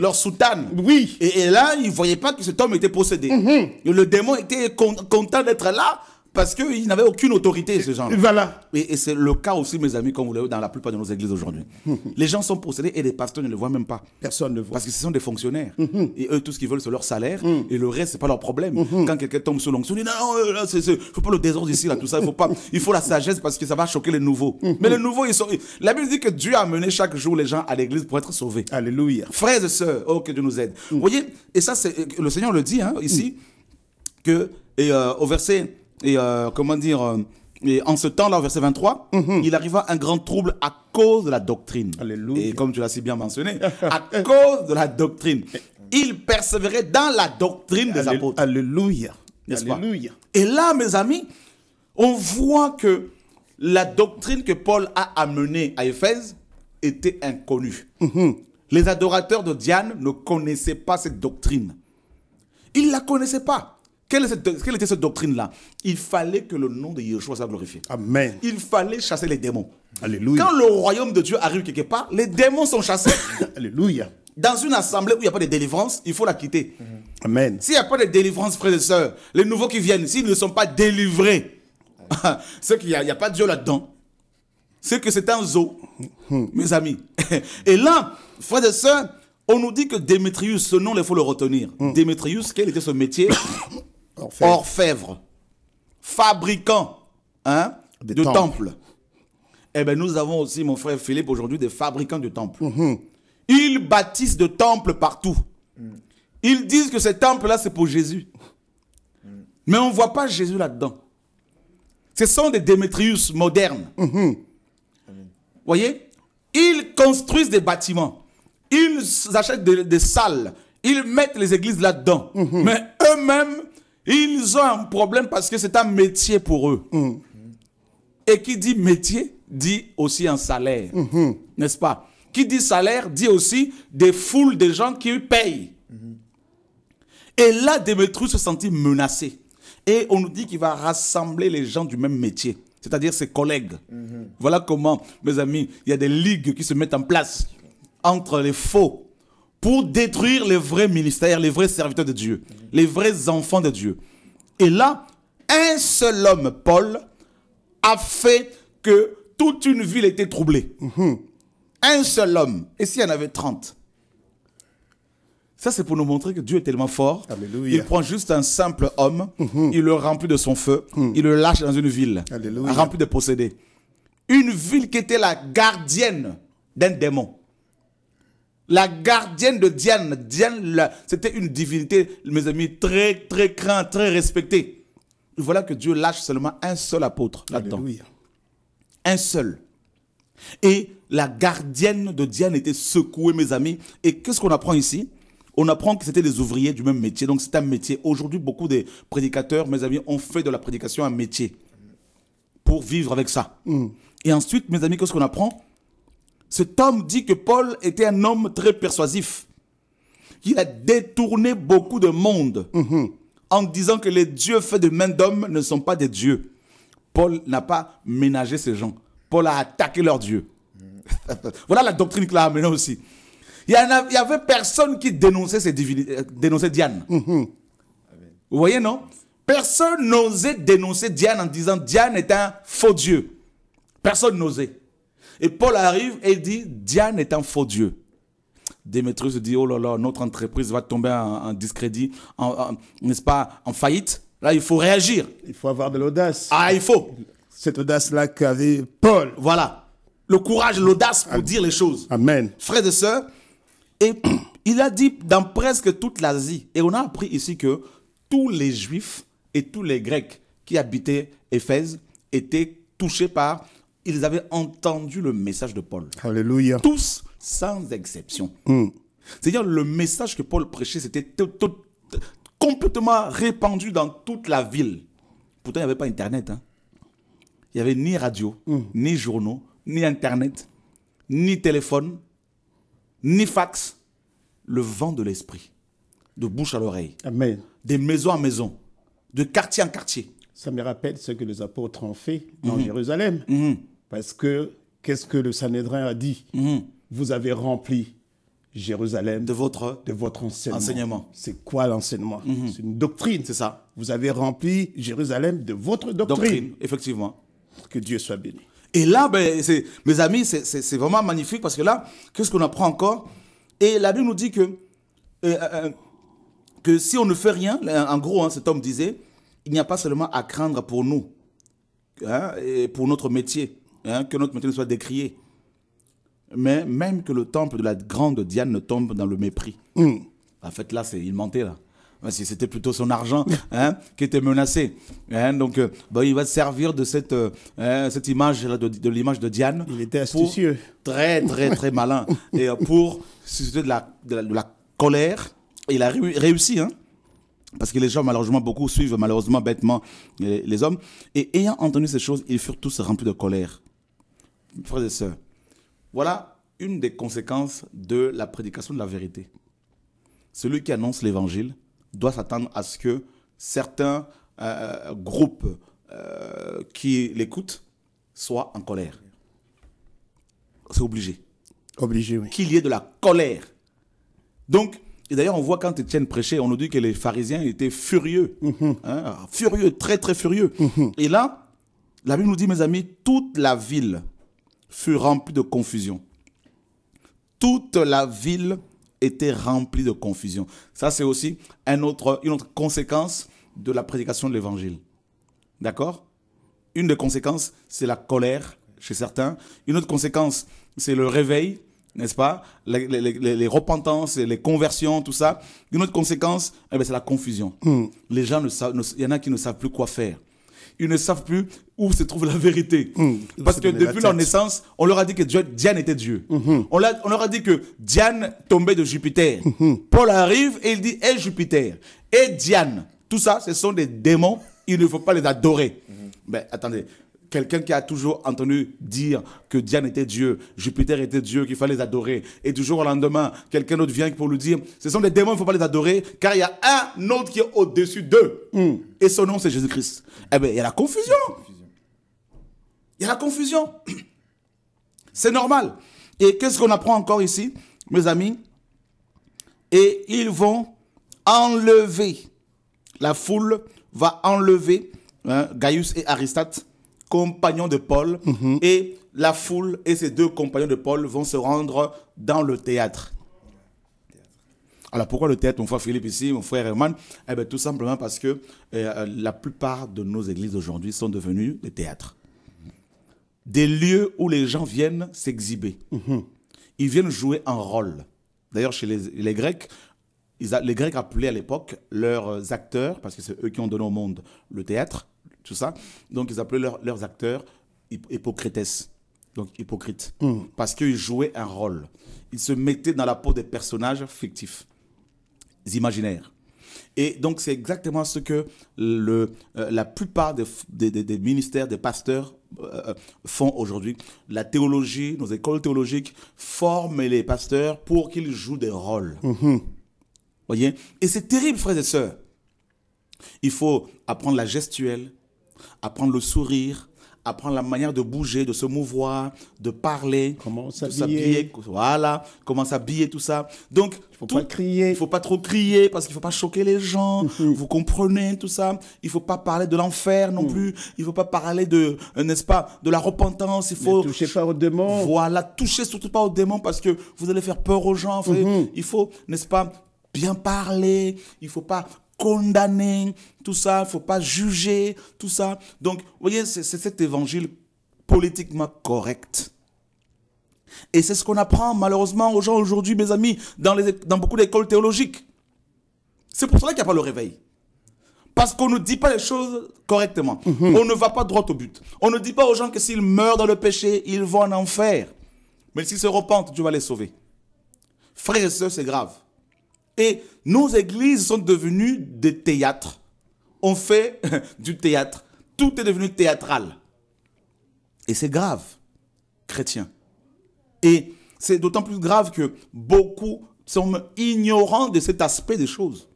leur soutane. Oui. Et, là, ils ne voyaient pas que cet homme était possédé. Hmm. le démon était content d'être là parce qu'ils n'avaient aucune autorité, ces gens-là. Voilà. Et, et c'est le cas aussi, mes amis, comme vous l'avez dans la plupart de nos églises aujourd'hui. <laughs> les gens sont possédés et les pasteurs ne le voient même pas. Personne ne voit. Parce que ce sont des fonctionnaires. Mm-hmm. Et eux, tout ce qu'ils veulent, c'est leur salaire. Mm. Et le reste, ce n'est pas leur problème. Mm-hmm. Quand quelqu'un tombe sous l'onction, il dit non, il euh, ne faut pas le désordre ici, là, tout ça. Il faut pas, il faut la sagesse parce que ça va choquer les nouveaux. Mm-hmm. Mais les nouveaux, ils sont, la Bible dit que Dieu a amené chaque jour les gens à l'église pour être sauvés. Alléluia. Frères et sœurs, oh, que Dieu nous aide. Mm. Vous voyez, et ça, c'est, le Seigneur le dit, hein, ici, mm. que, et, euh, au verset et euh, comment dire, euh, et en ce temps-là, verset 23, mhm. il arriva un grand trouble à cause de la doctrine. Alléluia. Et comme tu l'as si bien mentionné, à <laughs> cause de la doctrine. Il persévérait dans la doctrine des apôtres. Alléluia. Pas? Et là, mes amis, on voit que la doctrine que Paul a amenée à Éphèse était inconnue. Mhm. Les adorateurs de Diane ne connaissaient pas cette doctrine. Ils ne la connaissaient pas. Quelle, était cette doctrine-là Il fallait que le nom de Yeshua soit glorifié. Amen. Il fallait chasser les démons. Alléluia. Quand le royaume de Dieu arrive quelque part, les démons sont chassés. <coughs> Alléluia. Dans une assemblée où il n'y a pas de délivrance, il faut la quitter. Mm-hmm. Amen. S'il n'y a pas de délivrance, frères et sœurs, les nouveaux qui viennent, s'ils ne sont pas délivrés, <laughs> c'est qu'il n'y a, pas Dieu là-dedans. C'est que c'est un zoo, mm-hmm. mes amis. <laughs> Et là, frères et sœurs, on nous dit que Démétrius, ce nom, il faut le retenir. Mm. Démétrius, quel était ce métier <coughs> Orfèvres. Fabricants. Hein, de, temples. Eh bien, nous avons aussi, mon frère Philippe, aujourd'hui des fabricants de temples. Mm-hmm. Ils bâtissent de temples partout. Mm. Ils disent que ces temples-là, c'est pour Jésus. Mm. Mais on ne voit pas Jésus là-dedans. Ce sont des Démétrius modernes. Mm-hmm. Vous voyez Ils construisent des bâtiments. Ils achètent des, des salles. Ils mettent les églises là-dedans. Mm-hmm. Mais eux-mêmes, ils ont un problème parce que c'est un métier pour eux. Mm. Et qui dit métier dit aussi un salaire, mm-hmm. n'est-ce pas Qui dit salaire dit aussi des foules de gens qui payent. Mm-hmm. Et là, Démétrius se sentit menacé. Et on nous dit qu'il va rassembler les gens du même métier, c'est-à-dire ses collègues. Mm-hmm. Voilà comment, mes amis, il y a des ligues qui se mettent en place entre les faux pour détruire les vrais ministères, les vrais serviteurs de Dieu, les vrais enfants de Dieu. Et là, un seul homme, Paul, a fait que toute une ville était troublée. Mhm. Un seul homme. Et s'il y en avait 30 Ça, c'est pour nous montrer que Dieu est tellement fort. Il prend juste un simple homme, mhm. il le remplit de son feu, mhm. il le lâche dans une ville, remplie de possédés. Une ville qui était la gardienne d'un démon. La gardienne de Diane. Diane, c'était une divinité, mes amis, très, très crainte, très respectée. voilà que Dieu lâche seulement un seul apôtre là-dedans. Un seul. Et la gardienne de Diane était secouée, mes amis. Et qu'est-ce qu'on apprend ici on apprend que c'était des ouvriers du même métier. Donc c'est un métier. Aujourd'hui, beaucoup de prédicateurs, mes amis, ont fait de la prédication un métier pour vivre avec ça. Mm. Et ensuite, mes amis, qu'est-ce qu'on apprend cet homme dit que Paul était un homme très persuasif. Il a détourné beaucoup de monde en disant que les dieux faits de main d'homme ne sont pas des dieux. Paul n'a pas ménagé ces gens. Paul a attaqué leurs dieux. <laughs> voilà la doctrine qu'il a amenée aussi. Il n'y avait personne qui dénonçait, ces euh, dénonçait Diane. Vous voyez, non Personne n'osait dénoncer Diane en disant Diane est un faux Dieu. Personne n'osait. Et Paul arrive et il dit, Diane est un faux Dieu. Démétrius se dit, oh là là, notre entreprise va tomber en, discrédit, n'est-ce pas, en faillite. Là, il faut réagir. Il faut avoir de l'audace. Ah, il faut. Cette audace-là qu'avait Paul. Voilà. Le courage, l'audace pour dire les choses. Amen. Frères et sœurs, et <clears throat> il a dit dans presque toute l'Asie, et on a appris ici que tous les Juifs et tous les Grecs qui habitaient Éphèse étaient touchés par ils avaient entendu le message de Paul. Alléluia. Tous, sans exception. Mm. C'est-à-dire le message que Paul prêchait, c'était complètement répandu dans toute la ville. Pourtant, il n'y avait pas Internet. Hein. Il n'y avait ni radio, mm. ni journaux, ni Internet, ni téléphone, ni fax. Le vent de l'esprit, de bouche à l'oreille. Amen. Des maisons en maison, de quartier en quartier. Ça me rappelle ce que les apôtres ont fait dans mhm. Jérusalem. Mhm. Parce que qu'est-ce que le Sanhédrin a dit mhm. Vous avez rempli Jérusalem de votre, enseignement. C'est quoi l'enseignement mhm. C'est une doctrine. C'est ça. Vous avez rempli Jérusalem de votre doctrine. effectivement. Que Dieu soit béni. Et là, ben, mes amis, c'est vraiment magnifique parce que là, qu'est-ce qu'on apprend encore Et la Bible nous dit que, euh, euh, euh, que si on ne fait rien, en gros, hein, cet homme disait, il n'y a pas seulement à craindre pour nous, hein, et pour notre métier, Hein, que notre ne soit décrié. Mais même que le temple de la grande Diane ne tombe dans le mépris. Hmm. En fait, là, c'est il mentait, là. C'était plutôt son argent <laughs> hein, qui était menacé. Hein. donc, euh, bah, il va se servir de cette, euh, cette image -là, de, l'image de Diane. Il était astucieux. Très, très, très malin. <laughs> Et euh, pour susciter de la, de la, colère, il a réussi. parce que les gens, malheureusement, beaucoup suivent malheureusement bêtement les hommes. Et ayant entendu ces choses, ils furent tous remplis de colère. Frères et sœurs, voilà une des conséquences de la prédication de la vérité. Celui qui annonce l'évangile doit s'attendre à ce que certains euh, groupes euh, qui l'écoutent soient en colère. C'est obligé. Obligé, oui. Qu'il y ait de la colère. Donc, et d'ailleurs, on voit quand Étienne prêchait, on nous dit que les pharisiens étaient furieux. Mm-hmm. Hein, furieux, très, très furieux. Mm-hmm. Et là, la Bible nous dit, mes amis, toute la ville fut remplie de confusion. Toute la ville était remplie de confusion. Ça, c'est aussi une autre conséquence de la prédication de l'évangile. D'accord Une des conséquences, c'est la colère chez certains. Une autre conséquence, c'est le réveil, n'est-ce pas les, les, repentances, les conversions, tout ça. Une autre conséquence, eh ben, c'est la confusion. Hmm. Les gens, il y en a qui ne savent plus quoi faire ils ne savent plus où se trouve la vérité. Hmm. Parce que depuis leur naissance, on leur a dit que Diane était Dieu. Hmm. On, leur a dit que Diane tombait de Jupiter. Hmm. Paul arrive et il dit, et Jupiter, et Diane. Tout ça, ce sont des démons, il ne faut pas les adorer. Mais ben, attendez, quelqu'un qui a toujours entendu dire que Diane était Dieu, Jupiter était Dieu, qu'il fallait les adorer. Et du jour au lendemain, quelqu'un d'autre vient pour lui dire, ce sont des démons, il ne faut pas les adorer, car il y a un autre qui est au-dessus d'eux. Hmm. Et son nom, c'est Jésus-Christ. Eh bien, il y a la confusion. Il y a la confusion. <clears throat> C'est normal. Et qu'est-ce qu'on apprend encore ici, mes amis Et ils vont enlever. La foule va enlever hein, Gaius et Aristate compagnons de Paul, mhm. et la foule et ses deux compagnons de Paul vont se rendre dans le théâtre. Alors pourquoi le théâtre, mon frère Philippe ici, mon frère Herman Eh bien tout simplement parce que euh, euh, la plupart de nos églises aujourd'hui sont devenues des théâtres. Des lieux où les gens viennent s'exhiber. Mhm. Ils viennent jouer un rôle. D'ailleurs, chez les, Grecs, les Grecs appelaient à l'époque leurs acteurs, parce que c'est eux qui ont donné au monde le théâtre, tout ça. Donc, ils appelaient leurs acteurs hypocrites. Donc, hypocrites. Hmm. Parce qu'ils jouaient un rôle. Ils se mettaient dans la peau des personnages fictifs, imaginaires. Et donc, c'est exactement ce que le, euh, la plupart des, des, ministères, des pasteurs euh, euh, font aujourd'hui. La théologie, nos écoles théologiques forment les pasteurs pour qu'ils jouent des rôles. Hmm, hmm. Voyez Et c'est terrible, frères et sœurs. Il faut apprendre la gestuelle, apprendre le sourire, apprendre la manière de bouger, de se mouvoir, de parler, comment s'habiller, voilà, comment s'habiller, tout ça. Donc, il faut pas crier, il faut pas trop crier parce qu'il faut pas choquer les gens. <laughs> vous comprenez tout ça. Il faut pas parler de l'enfer non mm. plus. Il faut pas parler de, euh, n'est-ce pas, de la repentance. Il faut ne touchez pas aux démons. Voilà, touchez surtout pas aux démons parce que vous allez faire peur aux gens. Mm-hmm. Il faut, n'est-ce pas, bien parler. Il faut pas condamner, tout ça, faut pas juger, tout ça. Donc, vous voyez, c'est cet évangile politiquement correct. Et c'est ce qu'on apprend malheureusement aux gens aujourd'hui, mes amis, dans, beaucoup d'écoles théologiques. C'est pour cela qu'il n'y a pas le réveil. Parce qu'on ne dit pas les choses correctement. Mhm. On ne va pas droit au but. On ne dit pas aux gens que s'ils meurent dans le péché, ils vont en enfer. Mais s'ils se repentent, Dieu va les sauver. Frères et sœurs, c'est grave. Et nos églises sont devenues des théâtres. On fait <laughs> du théâtre. Tout est devenu théâtral. Et c'est grave, chrétien. Et c'est d'autant plus grave que beaucoup sont ignorants de cet aspect des choses.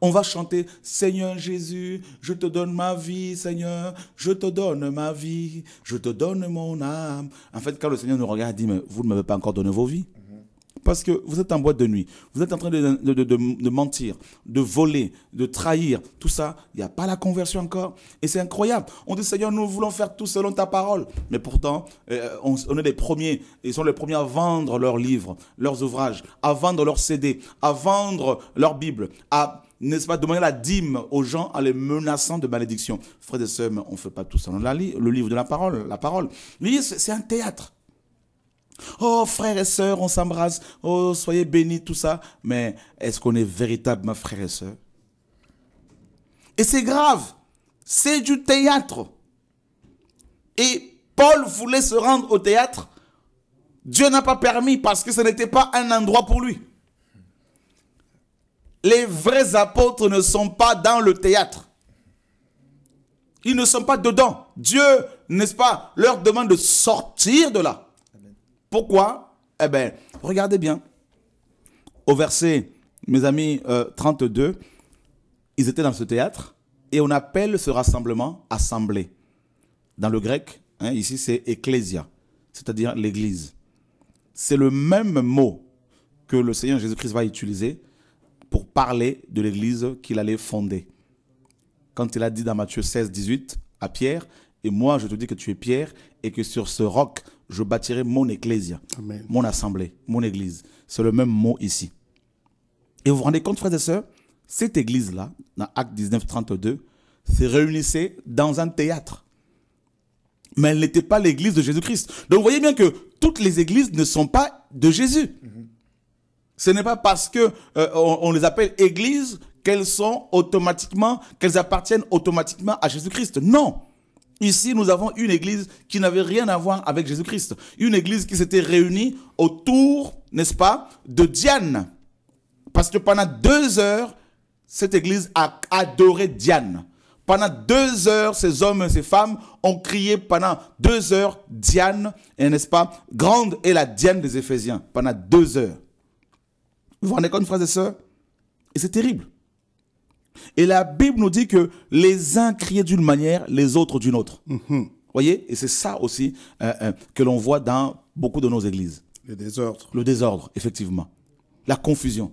on va chanter Seigneur Jésus, je te donne ma vie, Seigneur, je te donne ma vie, je te donne mon âme. En fait, quand le Seigneur nous regarde, il dit, mais vous ne m'avez pas encore donné vos vies. Parce que vous êtes en boîte de nuit, vous êtes en train de, mentir, de voler, de trahir, tout ça, il n'y a pas la conversion encore. Et c'est incroyable. On dit Seigneur, nous voulons faire tout selon ta parole. Mais pourtant, euh, on, est les premiers, ils sont les premiers à vendre leurs livres, leurs ouvrages, à vendre leurs CD, à vendre leur Bible, à n'est-ce pas, demander la dîme aux gens en les menaçant de malédiction. Frères et sœurs, on ne fait pas tout selon la lit le livre de la parole, la parole. c'est un théâtre. Oh, frères et sœurs, on s'embrasse. Oh, soyez bénis, tout ça. Mais est-ce qu'on est véritablement frère et sœurs Et c'est grave. C'est du théâtre. Et Paul voulait se rendre au théâtre. Dieu n'a pas permis parce que ce n'était pas un endroit pour lui. Les vrais apôtres ne sont pas dans le théâtre. Ils ne sont pas dedans. Dieu, n'est-ce pas, leur demande de sortir de là. Pourquoi Eh bien, regardez bien. Au verset, mes amis, 32, euh, ils étaient dans ce théâtre et on appelle ce rassemblement assemblée. Dans le grec, hein, ici, c'est ecclesia c'est-à-dire l'église. C'est le même mot que le Seigneur Jésus-Christ va utiliser pour parler de l'église qu'il allait fonder. Quand il a dit dans Matthieu 16, 18 à Pierre, et moi je te dis que tu es Pierre, et que sur ce roc, je bâtirai mon église, mon assemblée, mon église. C'est le même mot ici. Et vous vous rendez compte, frères et sœurs, cette église-là, dans Acte 19, 32, se réunissait dans un théâtre. Mais elle n'était pas l'église de Jésus-Christ. Donc vous voyez bien que toutes les églises ne sont pas de Jésus. Ce n'est pas parce que euh, on, les appelle églises qu'elles sont automatiquement, qu'elles appartiennent automatiquement à Jésus-Christ. Non. Ici, nous avons une église qui n'avait rien à voir avec Jésus-Christ. Une église qui s'était réunie autour, n'est-ce pas, de Diane. Parce que pendant deux heures, cette église a adoré Diane. Pendant deux heures, ces hommes et ces femmes ont crié pendant deux heures Diane, n'est-ce pas Grande est la Diane des Éphésiens, pendant deux heures. Vous vous rendez compte, frères et sœurs Et c'est terrible. Et la Bible nous dit que les uns criaient d'une manière, les autres d'une autre. vous mhm. voyez Et c'est ça aussi euh, euh, que l'on voit dans beaucoup de nos églises. Le désordre. Le désordre, effectivement. La confusion.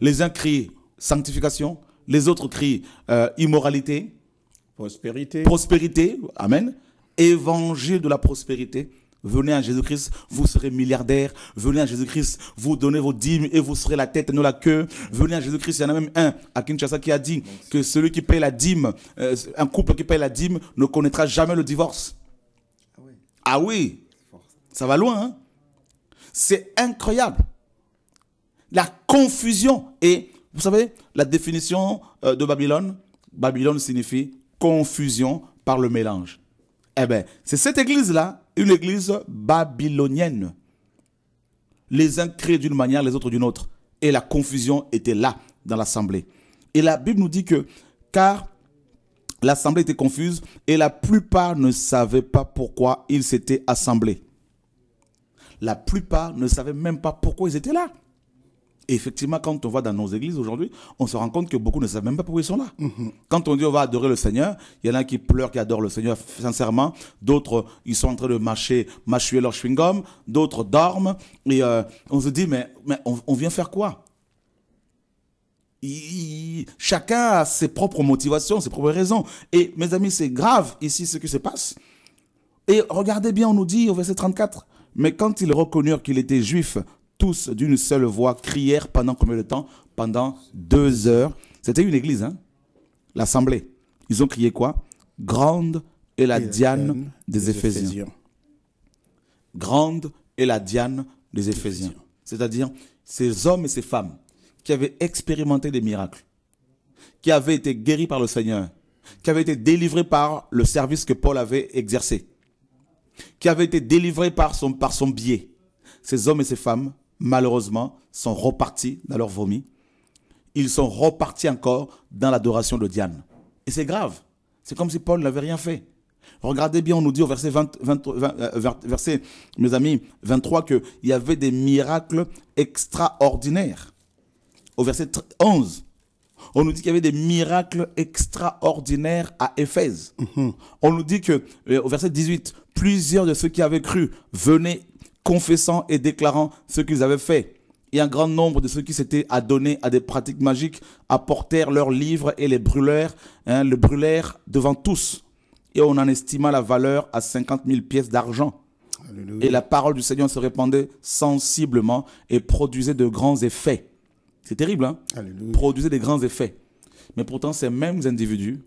Les uns crient sanctification, les autres crient euh, immoralité. Prospérité. Prospérité, amen. Évangile de la prospérité. Venez à Jésus-Christ, vous serez milliardaire. Venez à Jésus-Christ, vous donnez vos dîmes et vous serez la tête, non la queue. Venez à Jésus-Christ, il y en a même un à Kinshasa qui a dit que celui qui paye la dîme, euh, un couple qui paye la dîme ne connaîtra jamais le divorce. Ah oui, ah oui. ça va loin. Hein C'est incroyable. La confusion. Et vous savez, la définition euh, de Babylone, Babylone signifie confusion par le mélange. Eh bien, c'est cette église-là une église babylonienne. Les uns créés d'une manière, les autres d'une autre. Et la confusion était là dans l'assemblée. Et la Bible nous dit que, car l'assemblée était confuse et la plupart ne savaient pas pourquoi ils s'étaient assemblés. La plupart ne savaient même pas pourquoi ils étaient là effectivement, quand on voit dans nos églises aujourd'hui, on se rend compte que beaucoup ne savent même pas pourquoi ils sont là. Mhm. Quand on dit on va adorer le Seigneur, il y en a qui pleurent, qui adorent le Seigneur sincèrement. D'autres, ils sont en train de mâcher, mâcher leur chewing-gum. D'autres dorment. Et euh, on se dit, mais, mais on, vient faire quoi chacun a ses propres motivations, ses propres raisons. Et mes amis, c'est grave ici ce qui se passe. Et regardez bien, on nous dit au verset 34, mais quand ils reconnurent qu'il était juif, tous d'une seule voix crièrent pendant combien de temps Pendant deux heures. C'était une église, hein? L'assemblée. Ils ont crié quoi Grande est la, diane, des, Éphésiens. Grande est la diane des Éphésiens. C'est-à-dire ces hommes et ces femmes qui avaient expérimenté des miracles, qui avaient été guéris par le Seigneur, qui avaient été délivrés par le service que Paul avait exercé, qui avaient été délivrés par son, par son biais. Ces hommes et ces femmes malheureusement, sont repartis dans leur vomi. Ils sont repartis encore dans l'adoration de Diane. Et c'est grave. C'est comme si Paul n'avait rien fait. Regardez bien, on nous dit au verset, euh, verset mes amis, 23 qu'il y avait des miracles extraordinaires. Au verset 11, on nous dit qu'il y avait des miracles extraordinaires à Éphèse. Mm-hmm. On nous dit que, euh, au verset 18, plusieurs de ceux qui avaient cru venaient confessant et déclarant ce qu'ils avaient fait. Et un grand nombre de ceux qui s'étaient adonnés à des pratiques magiques apportèrent leurs livres et les brûlèrent, hein, le brûlèrent devant tous. Et on en estima la valeur à 50 000 pièces d'argent. Et la parole du Seigneur se répandait sensiblement et produisait de grands effets. C'est terrible, hein Produisait des grands effets. Mais pourtant, ces mêmes individus,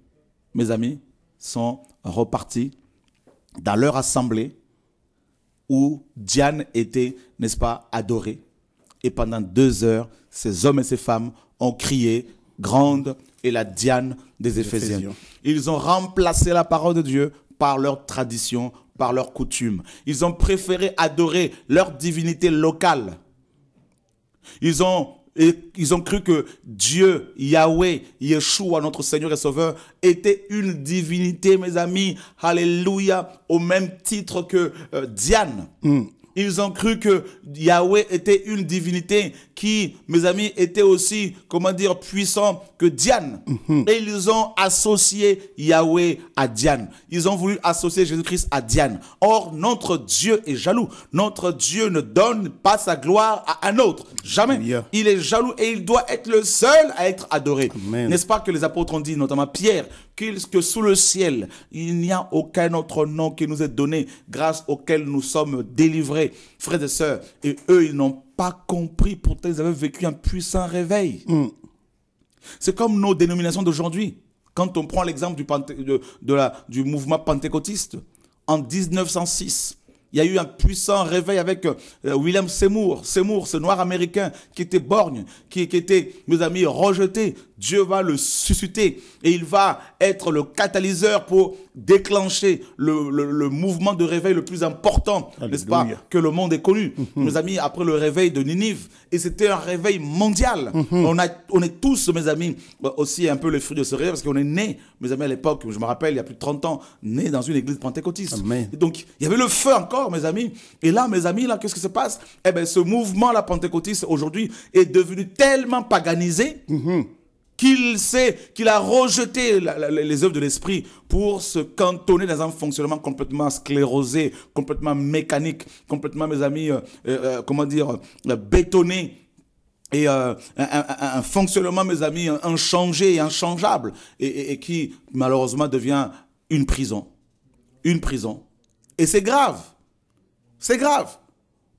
mes amis, sont repartis dans leur assemblée où Diane était, n'est-ce pas, adorée. Et pendant deux heures, ces hommes et ces femmes ont crié Grande est la Diane des Éphésiens. Ils ont remplacé la parole de Dieu par leur tradition, par leur coutumes. Ils ont préféré adorer leur divinité locale. Ils ont et ils ont cru que Dieu, Yahweh, Yeshua, notre Seigneur et Sauveur, était une divinité, mes amis. Alléluia. Au même titre que euh, Diane. Mm. Ils ont cru que Yahweh était une divinité qui, mes amis, était aussi, comment dire, puissant que Diane. Mhm. Et ils ont associé Yahweh à Diane. Ils ont voulu associer Jésus-Christ à Diane. Or, notre Dieu est jaloux. Notre Dieu ne donne pas sa gloire à un autre. Jamais. Il est jaloux et il doit être le seul à être adoré. N'est-ce pas que les apôtres ont dit, notamment Pierre, que sous le ciel, il n'y a aucun autre nom qui nous est donné, grâce auquel nous sommes délivrés, frères et sœurs. Et eux, ils n'ont pas compris, pourtant ils avaient vécu un puissant réveil. Hmm. C'est comme nos dénominations d'aujourd'hui. Quand on prend l'exemple du, du mouvement pentecôtiste, en 1906, il y a eu un puissant réveil avec euh, William Seymour, Seymour, ce noir américain qui était borgne, qui, qui était, mes amis, rejeté, Dieu va le susciter et il va être le catalyseur pour déclencher le, mouvement de réveil le plus important, n'est-ce pas, que le monde ait connu. Mhm. Mes amis, après le réveil de Ninive, et c'était un réveil mondial. Mhm. on, a, on est tous, mes amis, aussi un peu le fruit de ce réveil, parce qu'on est nés, mes amis, à l'époque, je me rappelle, il y a plus de 30 ans, nés dans une église pentecôtiste. donc, il y avait le feu encore, mes amis. Et là, mes amis, là, qu'est-ce qui se passe Eh bien, ce mouvement la pentecôtiste, aujourd'hui, est devenu tellement paganisé. Mhm qu'il sait, qu'il a rejeté les œuvres de l'esprit pour se cantonner dans un fonctionnement complètement sclérosé, complètement mécanique, complètement, mes amis, euh, euh, euh, comment dire, bétonné. Et un, fonctionnement, mes amis, inchangé et inchangeable, et, et qui malheureusement devient une prison. Une prison. Et c'est grave. C'est grave.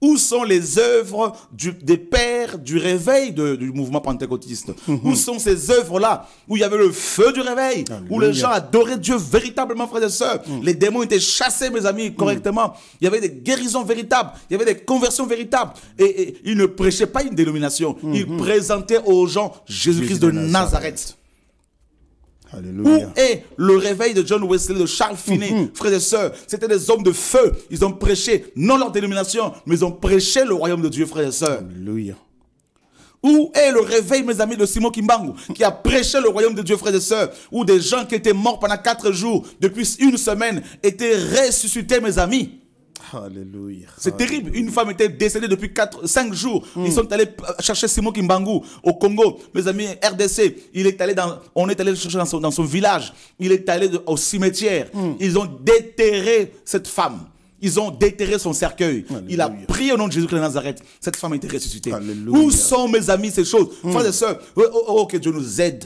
Où sont les œuvres du, des pères du réveil du mouvement pentecôtiste mhm. Où sont ces œuvres-là Où il y avait le feu du réveil, où les gens adoraient Dieu véritablement, frères et sœurs. Mm. Les démons étaient chassés, mes amis, correctement. Mm. Il y avait des guérisons véritables, il y avait des conversions véritables. Et, ils ne prêchaient pas une dénomination, ils mhm. présentaient aux gens Jésus-Christ de Nazareth. Alléluia. Où est le réveil de John Wesley, de Charles Finney, mm-hmm. frères et sœurs C'était des hommes de feu. Ils ont prêché, non leur dénomination, mais ils ont prêché le royaume de Dieu, frères et sœurs. Où est le réveil, mes amis, de Simon Kimbangu, qui a prêché le royaume de Dieu, frères et sœurs, où des gens qui étaient morts pendant quatre jours, depuis une semaine, étaient ressuscités, mes amis c'est terrible. Une femme était décédée depuis 4, 5 jours. Ils hmm. sont allés euh, chercher Simon Kimbangu au Congo. Mes amis, RDC, il est allé dans, on est allé chercher dans son, village. Il est allé au cimetière. Hmm. Ils ont déterré cette femme. Ils ont déterré son cercueil. Il a prié au nom de Jésus-Christ de Nazareth. Cette femme a été ressuscitée. Où sont, mes amis, ces choses hmm. Frères et sœurs, oh, oh, oh, que Dieu nous aide.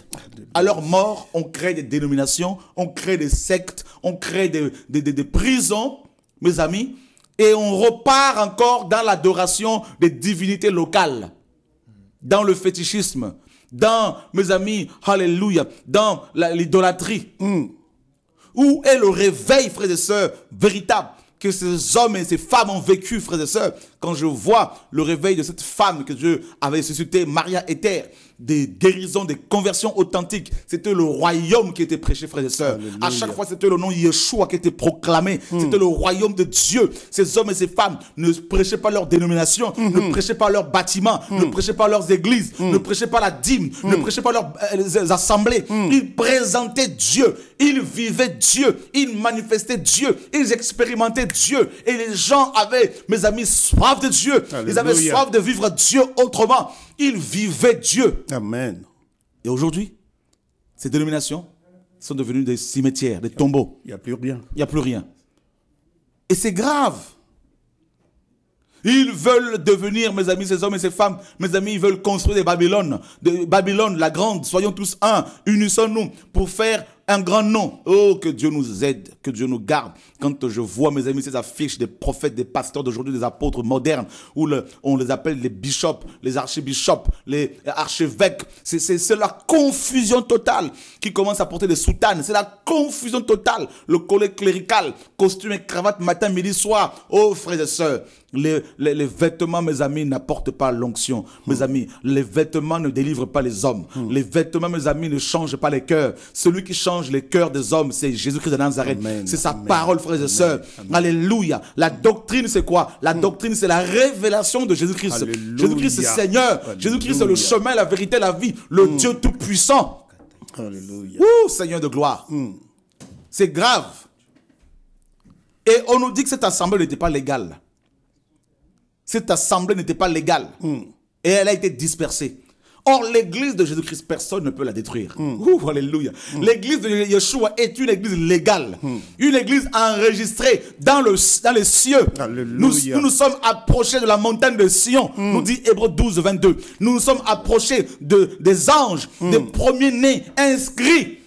À leur mort, on crée des dénominations, on crée des sectes, on crée des, des, des prisons. Mes amis, et on repart encore dans l'adoration des divinités locales, dans le fétichisme, dans, mes amis, hallelujah, dans l'idolâtrie. Hmm. Où est le réveil, frères et sœurs, véritable que ces hommes et ces femmes ont vécu, frères et sœurs, quand je vois le réveil de cette femme que Dieu avait suscité, Maria Ether, des guérisons, des conversions authentiques. C'était le royaume qui était prêché, frères et sœurs. À chaque fois, c'était le nom Yeshua qui était proclamé. Hmm. C'était le royaume de Dieu. Ces hommes et ces femmes ne prêchaient pas leur dénomination, hmm. ne prêchaient pas leur bâtiment, hmm. ne prêchaient pas leurs églises, ne prêchaient pas la dîme, ne prêchaient pas leurs euh, assemblées. Ils présentaient Dieu. Ils vivaient Dieu, ils manifestaient Dieu, ils expérimentaient Dieu. Et les gens avaient, mes amis, soif de Dieu. Ils avaient soif de vivre Dieu autrement. Ils vivaient Dieu. Amen. Et aujourd'hui, ces dénominations sont devenues des cimetières, des tombeaux. Il n'y a plus rien. Il n'y a plus rien. Et c'est grave. Ils veulent devenir, mes amis, ces hommes et ces femmes, mes amis, ils veulent construire des Babylones. De Babylone, la grande, soyons tous un, unissons-nous pour faire un grand nom. Oh, que Dieu nous aide, que Dieu nous garde. Quand je vois, mes amis, ces affiches des prophètes, des pasteurs d'aujourd'hui, des apôtres modernes, où on les appelle les bishops, les archibishops, les archevêques, c'est la confusion totale qui commence à porter des soutanes. C'est la confusion totale. Le collet clérical, costume et cravate matin, midi, soir. Oh, frères et sœurs, les, vêtements, mes amis, n'apportent pas l'onction. Mes hmm. amis, les vêtements ne délivrent pas les hommes. Hmm. Les vêtements, mes amis, ne changent pas les cœurs. Celui qui change les cœurs des hommes, c'est Jésus-Christ de Nazareth. C'est sa parole, frères et sœurs. Alléluia. La doctrine, c'est quoi La hmm. doctrine, c'est la révélation de Jésus-Christ. Jésus-Christ, Seigneur. Jésus-Christ, c'est le chemin, la vérité, la vie. Le Dieu Tout-Puissant. Alléluia. Ouh, Seigneur de gloire. C'est grave. Et on nous dit que cette assemblée n'était pas légale cette assemblée n'était pas légale. Hmm. Et elle a été dispersée. Or, l'église de Jésus-Christ, personne ne peut la détruire. Hmm. alléluia. Hmm. L'église de Yeshua est une église légale. Une église enregistrée dans, le, les cieux. Nous, nous, sommes approchés de la montagne de Sion, nous dit Hébreu 12, 22. Nous nous sommes approchés de, des anges, des premiers-nés inscrits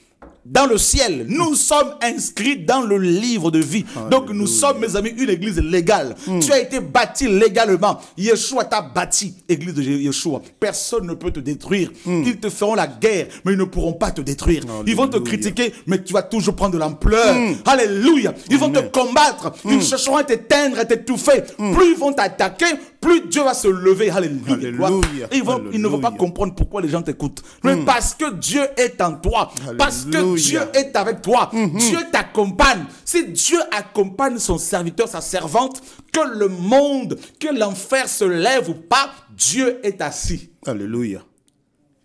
dans le ciel. Nous sommes inscrits dans le livre de vie. Donc nous sommes, mes amis, une église légale. Hmm. Tu as été bâti légalement. Yeshua t'a bâti, église de Yeshua. Personne ne peut te détruire. Hmm. Ils te feront la guerre, mais ils ne pourront pas te détruire. Ils vont te critiquer, mais tu vas toujours prendre de l'ampleur. Hmm. Alléluia. Ils vont te combattre. Ils chercheront à t'éteindre, à t'étouffer. Plus ils vont t'attaquer, plus Dieu va se lever. Alléluia. Ils, ne vont pas comprendre pourquoi les gens t'écoutent. Mais hmm. parce que Dieu est en toi. Parce que Dieu est avec toi. Hmm, hmm. Dieu t'accompagne. Si Dieu accompagne son serviteur, sa servante, que le monde, que l'enfer se lève ou pas, Dieu est assis. Alléluia.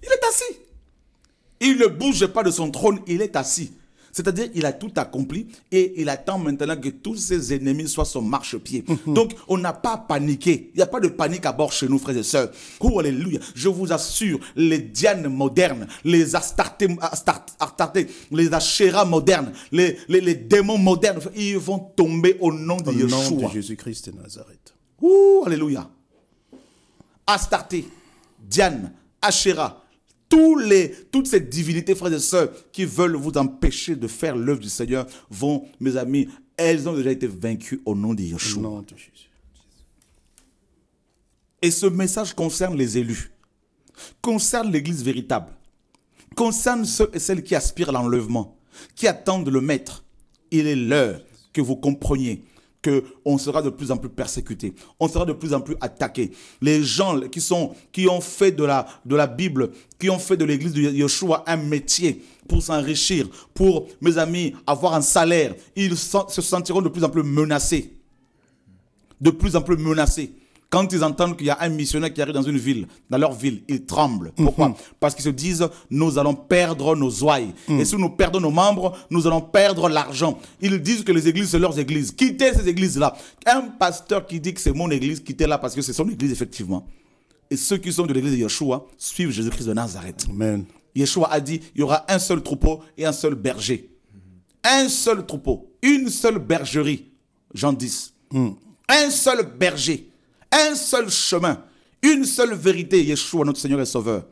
Il est assis. Il ne bouge pas de son trône, il est assis. C'est-à-dire, il a tout accompli et il attend maintenant que tous ses ennemis soient son marchepied. Mhm. Donc, on n'a pas paniqué. Il n'y a pas de panique à bord chez nous, frères et sœurs. Oh, alléluia. Je vous assure, les Dianes modernes, les Astarté, les achéras modernes, les, démons modernes, ils vont tomber au nom de au Nom de Jésus-Christ de Nazareth. Ouh, alléluia. Astarté, Diane, Asherah, les, toutes ces divinités, frères et sœurs, qui veulent vous empêcher de faire l'œuvre du Seigneur vont, mes amis, elles ont déjà été vaincues au nom de Yeshua. Et ce message concerne les élus, concerne l'Église véritable, concerne ceux et celles qui aspirent à l'enlèvement, qui attendent le Maître. Il est l'heure que vous compreniez qu'on on sera de plus en plus persécuté, on sera de plus en plus attaqué. Les gens qui sont qui ont fait de la de la Bible, qui ont fait de l'église de Yeshua un métier pour s'enrichir, pour mes amis avoir un salaire, ils se sentiront de plus en plus menacés. De plus en plus menacés. Quand ils entendent qu'il y a un missionnaire qui arrive dans une ville, dans leur ville, ils tremblent. Mhm. Pourquoi Parce qu'ils se disent, nous allons perdre nos oies. Mhm. Et si nous perdons nos membres, nous allons perdre l'argent. Ils disent que les églises, c'est leurs églises. Quittez ces églises-là. Un pasteur qui dit que c'est mon église, quittez-la parce que c'est son église, effectivement. Et ceux qui sont de l'église de Yeshua suivent Jésus-Christ de Nazareth. Amen. Yeshua a dit, il y aura un seul troupeau et un seul berger. Un seul troupeau, une seule bergerie, Jean 10. Mhm. Un seul berger un seul chemin, une seule vérité, Yeshua, notre Seigneur et Sauveur.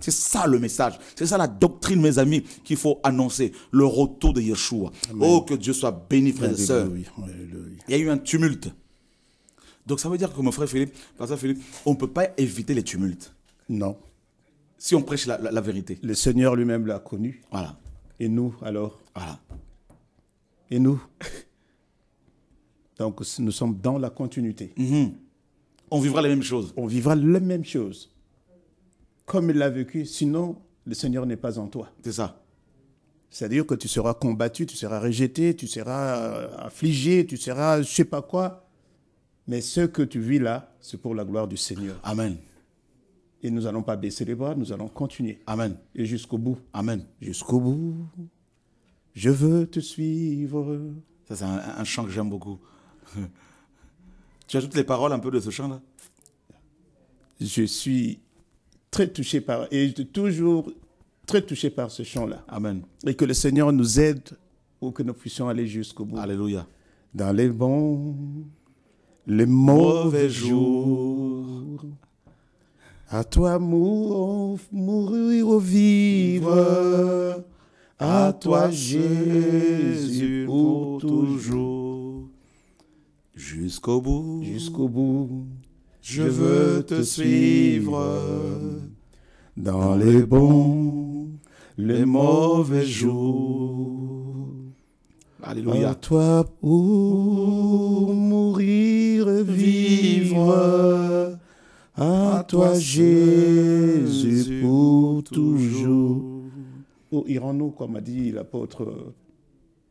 C'est ça le message. C'est ça la doctrine, mes amis, qu'il faut annoncer. Le retour de Yeshua. Oh, que Dieu soit béni, Frère et Il y a eu un tumulte. Donc ça veut dire que mon frère Philippe, Philippe, on ne peut pas éviter les tumultes. Non. Si on prêche la, vérité. Le Seigneur lui-même l'a connu. Voilà. Et nous, alors Voilà. Et nous Donc nous sommes dans la continuité. Mhm. On vivra les mêmes choses. On vivra les même chose. Comme il l'a vécu, sinon le Seigneur n'est pas en toi. C'est ça. C'est-à-dire que tu seras combattu, tu seras rejeté, tu seras euh, affligé, tu seras je sais pas quoi. Mais ce que tu vis là, c'est pour la gloire du Seigneur. Amen. Et nous n'allons pas baisser les bras, nous allons continuer. Amen. Et jusqu'au bout. Amen. Jusqu'au bout. Je veux te suivre. Ça, c'est un chant que j'aime beaucoup. <laughs> Tu ajoutes les paroles un peu de ce chant-là. Je suis très touché par, et toujours très touché par ce chant-là. Amen. Et que le Seigneur nous aide pour que nous puissions aller jusqu'au bout. Alléluia. Dans les bons, les mauvais jours, à toi mourir ou vivre, à toi Jésus pour toujours. Jusqu'au bout. Jusqu'au bout. Je veux te suivre dans les bons, les mauvais jours. Alléluia. à toi pour mourir et vivre. À toi, Jésus, pour toujours. Oh, irons-nous, comme a dit l'apôtre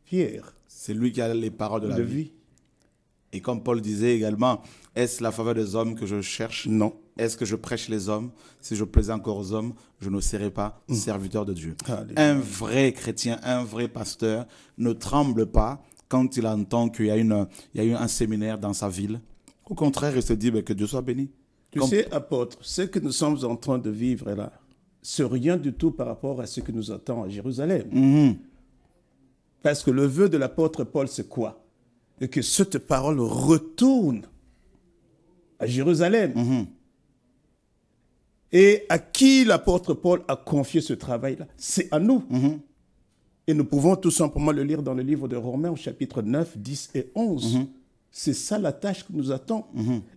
Pierre. C'est lui qui a les paroles de la vie. Et comme Paul disait également, est-ce la faveur des hommes que je cherche Non. Est-ce que je prêche les hommes Si je plais encore aux hommes, je ne serai pas mm. serviteur de Dieu. Un vrai chrétien, un vrai pasteur ne tremble pas quand il entend qu'il y a, eu un séminaire dans sa ville. Au contraire, il se dit ben, que Dieu soit béni. Tu sais, apôtre, ce que nous sommes en train de vivre là, c'est rien du tout par rapport à ce que nous attend à Jérusalem. Mhm. Parce que le vœu de l'apôtre Paul, c'est quoi que cette parole retourne à Jérusalem. Mm-hmm. Et à qui l'apôtre Paul a confié ce travail-là C'est à nous. Mm-hmm. Et nous pouvons tout simplement le lire dans le livre de Romains au chapitre 9, 10 et 11. Mm-hmm. C'est ça la tâche qui nous attend.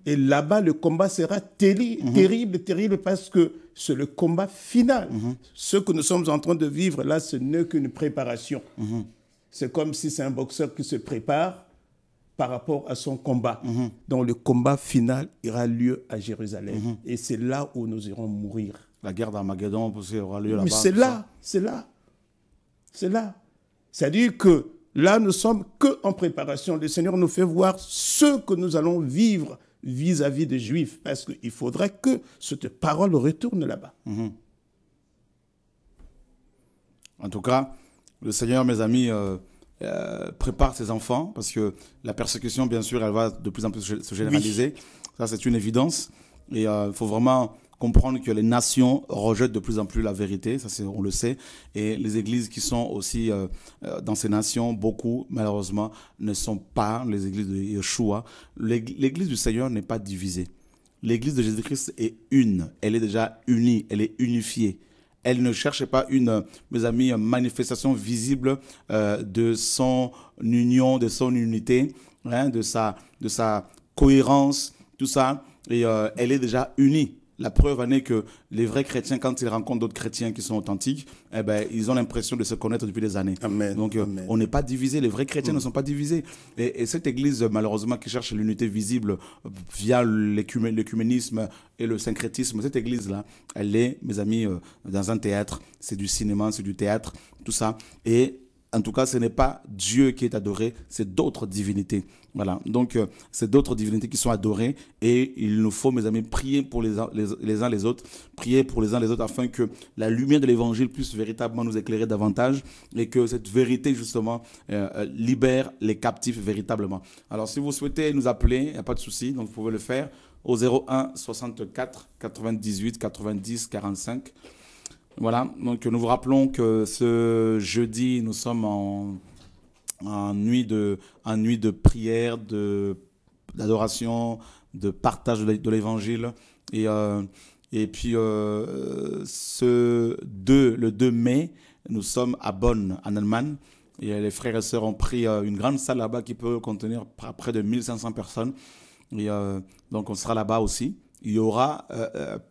Et là-bas, le combat sera terrible, terrible, parce que c'est le combat final. Ce que nous sommes en train de vivre là, ce n'est qu'une préparation. C'est comme si c'est un boxeur qui se prépare par rapport à son combat. Mhm. dont le combat final ira lieu à Jérusalem. Mhm. Et c'est là où nous irons mourir. La guerre d'Armageddon aura lieu là-bas. Mais c'est là, c'est là, c'est là. C'est-à-dire que là, nous sommes que en préparation. Le Seigneur nous fait voir ce que nous allons vivre vis-à-vis des Juifs, parce qu'il faudrait que cette parole retourne là-bas. Mhm. En tout cas, le Seigneur, mes amis, euh, euh, prépare ses enfants, parce que la persécution, bien sûr, elle va de plus en plus se généraliser. Ça, c'est une évidence. Et euh, il faut vraiment comprendre que les nations rejettent de plus en plus la vérité, ça on le sait, et les églises qui sont aussi euh, dans ces nations, beaucoup malheureusement ne sont pas les églises de Yeshua. L'église du Seigneur n'est pas divisée. L'église de Jésus-Christ est une, elle est déjà unie, elle est unifiée. Elle ne cherche pas une, mes amis, manifestation visible euh, de son union, de son unité, hein, de, sa, de sa cohérence, tout ça. Et euh, elle est déjà unie la preuve en est que les vrais chrétiens, quand ils rencontrent d'autres chrétiens qui sont authentiques, eh ben, ils ont l'impression de se connaître depuis des années. Donc, euh, on n'est pas divisé. Les vrais chrétiens mm. ne sont pas divisés. Et, cette église, malheureusement, qui cherche l'unité visible euh, via l'écuménisme et le syncrétisme, cette église-là, elle est, mes amis, euh, dans un théâtre. C'est du cinéma, c'est du théâtre, tout ça. Et en tout cas, ce n'est pas Dieu qui est adoré, c'est d'autres divinités. Voilà, donc euh, c'est d'autres divinités qui sont adorées et il nous faut, mes amis, prier pour les, uns les autres, prier pour les uns les autres afin que la lumière de l'évangile puisse véritablement nous éclairer davantage et que cette vérité, justement, euh, euh, libère les captifs véritablement. Alors, si vous souhaitez nous appeler, il n'y a pas de souci, donc vous pouvez le faire au 01 64 98 90 45. Voilà, donc nous vous rappelons que ce jeudi, nous sommes en, en nuit, de, en nuit de prière, d'adoration, de, partage de l'évangile. Et, euh, et puis, euh, ce 2, le 2 mai, nous sommes à Bonn, en Allemagne. Et les frères et sœurs ont pris euh, une grande salle là-bas qui peut contenir près de 1500 personnes. Et donc, on sera là-bas aussi. Il y aura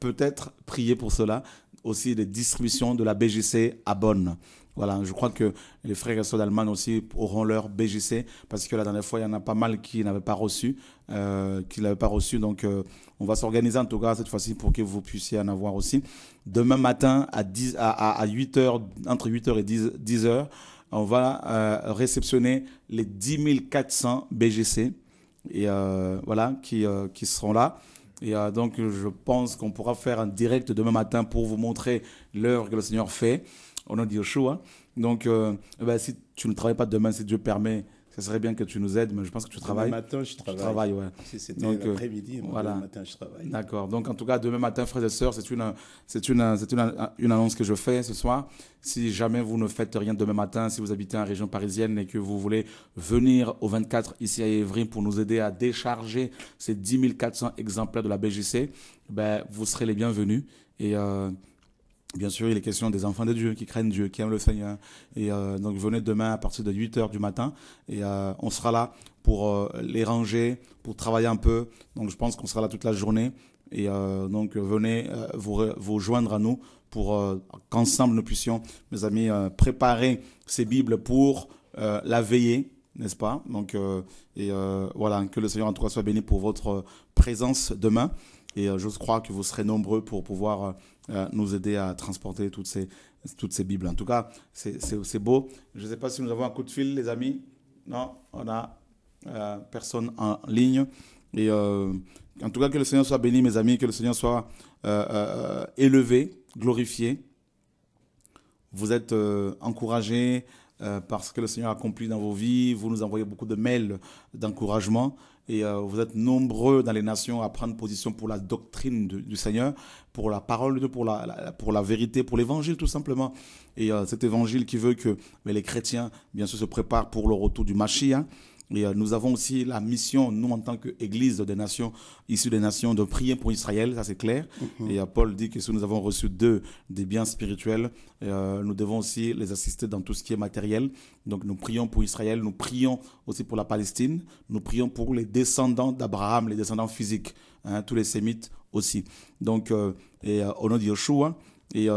peut-être, prié pour cela, aussi les distributions de la BGC à Bonn. Voilà, je crois que les frères et sœurs d'Allemagne aussi auront leur BGC parce que la dernière fois, il y en a pas mal qui n'avaient pas reçu, euh, qui l'avaient pas reçu. Donc, euh, on va s'organiser en tout cas cette fois-ci pour que vous puissiez en avoir aussi. Demain matin à à, 8 h entre 8h et 10, h on va euh, réceptionner les 10 400 BGC et voilà qui, qui seront là. Et euh, donc, je pense qu'on pourra faire un direct demain matin pour vous montrer l'heure que le Seigneur fait on au dit au chaud hein. Donc, euh, eh ben, si tu ne travailles pas demain, si Dieu permet, ce serait bien que tu nous aides, mais je pense que tu travailles. Demain matin, je travaille. Je travaille ouais. c'était euh, l'après-midi, voilà. matin, je travaille. D'accord. Donc, en tout cas, demain matin, frères et sœurs, c'est une, c'est une, c'est une, annonce que je fais ce soir. Si jamais vous ne faites rien demain matin, si vous habitez en région parisienne et que vous voulez venir au 24 ici à Évry pour nous aider à décharger ces 10 400 exemplaires de la BGC, ben, vous serez les bienvenus. Et. Euh, Bien sûr, il est question des enfants de Dieu qui craignent Dieu, qui aiment le Seigneur. Et euh, donc, venez demain à partir de 8 h du matin et euh, on sera là pour euh, les ranger, pour travailler un peu. Donc, je pense qu'on sera là toute la journée. Et donc, venez vous, vous joindre à nous pour qu'ensemble nous puissions, mes amis, préparer ces Bibles pour la veillée, n'est-ce pas Donc, et voilà, que le Seigneur en tout cas soit béni pour votre présence demain. Et je crois que vous serez nombreux pour pouvoir euh, nous aider à transporter toutes ces, toutes ces Bibles. En tout cas, c'est beau. Je ne sais pas si nous avons un coup de fil, les amis. Non, on a euh, personne en ligne. Et euh, en tout cas, que le Seigneur soit béni, mes amis, que le Seigneur soit élevé, glorifié. Vous êtes encouragés parce que le Seigneur a accompli dans vos vies. Vous nous envoyez beaucoup de mails d'encouragement. Et euh, vous êtes nombreux dans les nations à prendre position pour la doctrine du Seigneur, pour la parole de Dieu, pour la, pour la vérité, pour l'évangile tout simplement. Et euh, cet évangile qui veut que les chrétiens, bien sûr, se préparent pour le retour du Mashiach. Hein, et euh, nous avons aussi la mission, nous, en tant qu'Église des nations, issue des nations, de prier pour Israël, ça c'est clair. Mhm. Et euh, Paul dit que si nous avons reçu d'eux des biens spirituels, euh, nous devons aussi les assister dans tout ce qui est matériel. Donc nous prions pour Israël, nous prions aussi pour la Palestine, nous prions pour les descendants d'Abraham, les descendants physiques, hein, tous les sémites aussi. Donc, et, au nom de Yeshua, et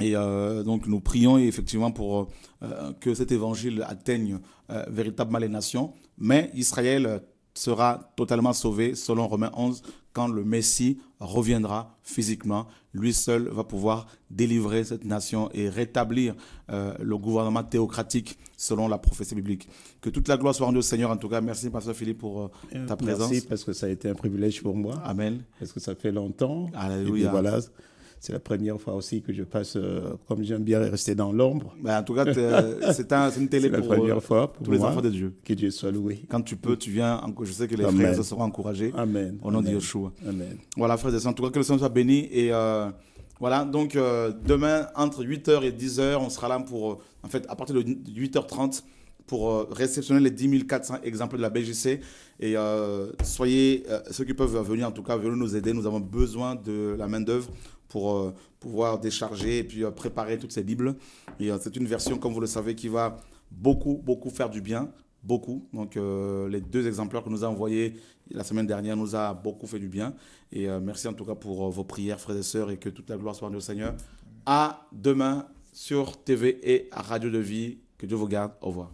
et euh, donc nous prions effectivement pour euh, euh, que cet évangile atteigne véritablement les nations. Mais Israël sera totalement sauvé selon Romains 11 quand le Messie reviendra physiquement. Lui seul va pouvoir délivrer cette nation et rétablir le gouvernement théocratique selon la prophétie biblique. Que toute la gloire soit rendue au Seigneur. En tout cas, merci Pasteur Philippe pour ta présence. Merci parce que ça a été un privilège pour moi. Amen. Parce que ça fait longtemps. Alléluia. voilà c'est la première fois aussi que je passe, euh, comme j'aime bien rester dans l'ombre. Bah, en tout cas, euh, c'est un, une télé <laughs> pour, la première euh, fois pour tous les enfants de Dieu. Que Dieu soit loué. Quand tu peux, tu viens. Je sais que les Amen. frères seront encouragés. Amen. Au nom de Yeshua. Amen. Voilà, frères et sœurs. En tout cas, que le Seigneur soit béni. Et voilà, donc demain, entre 8h et 10h, on sera là pour, en fait, à partir de 8h30 pour réceptionner les 10 400 exemples de la BGC. Et soyez, ceux qui peuvent venir en tout cas, venez nous aider. Nous avons besoin de la main-d'œuvre pour euh, pouvoir décharger et puis euh, préparer toutes ces Bibles. Et euh, c'est une version, comme vous le savez, qui va beaucoup, beaucoup faire du bien beaucoup. Donc les deux exemplaires que nous a envoyés la semaine dernière nous a beaucoup fait du bien. Et merci en tout cas pour vos prières, frères et sœurs, et que toute la gloire soit rendue au Seigneur. À demain sur TV et à Radio de Vie. Que Dieu vous garde. Au revoir.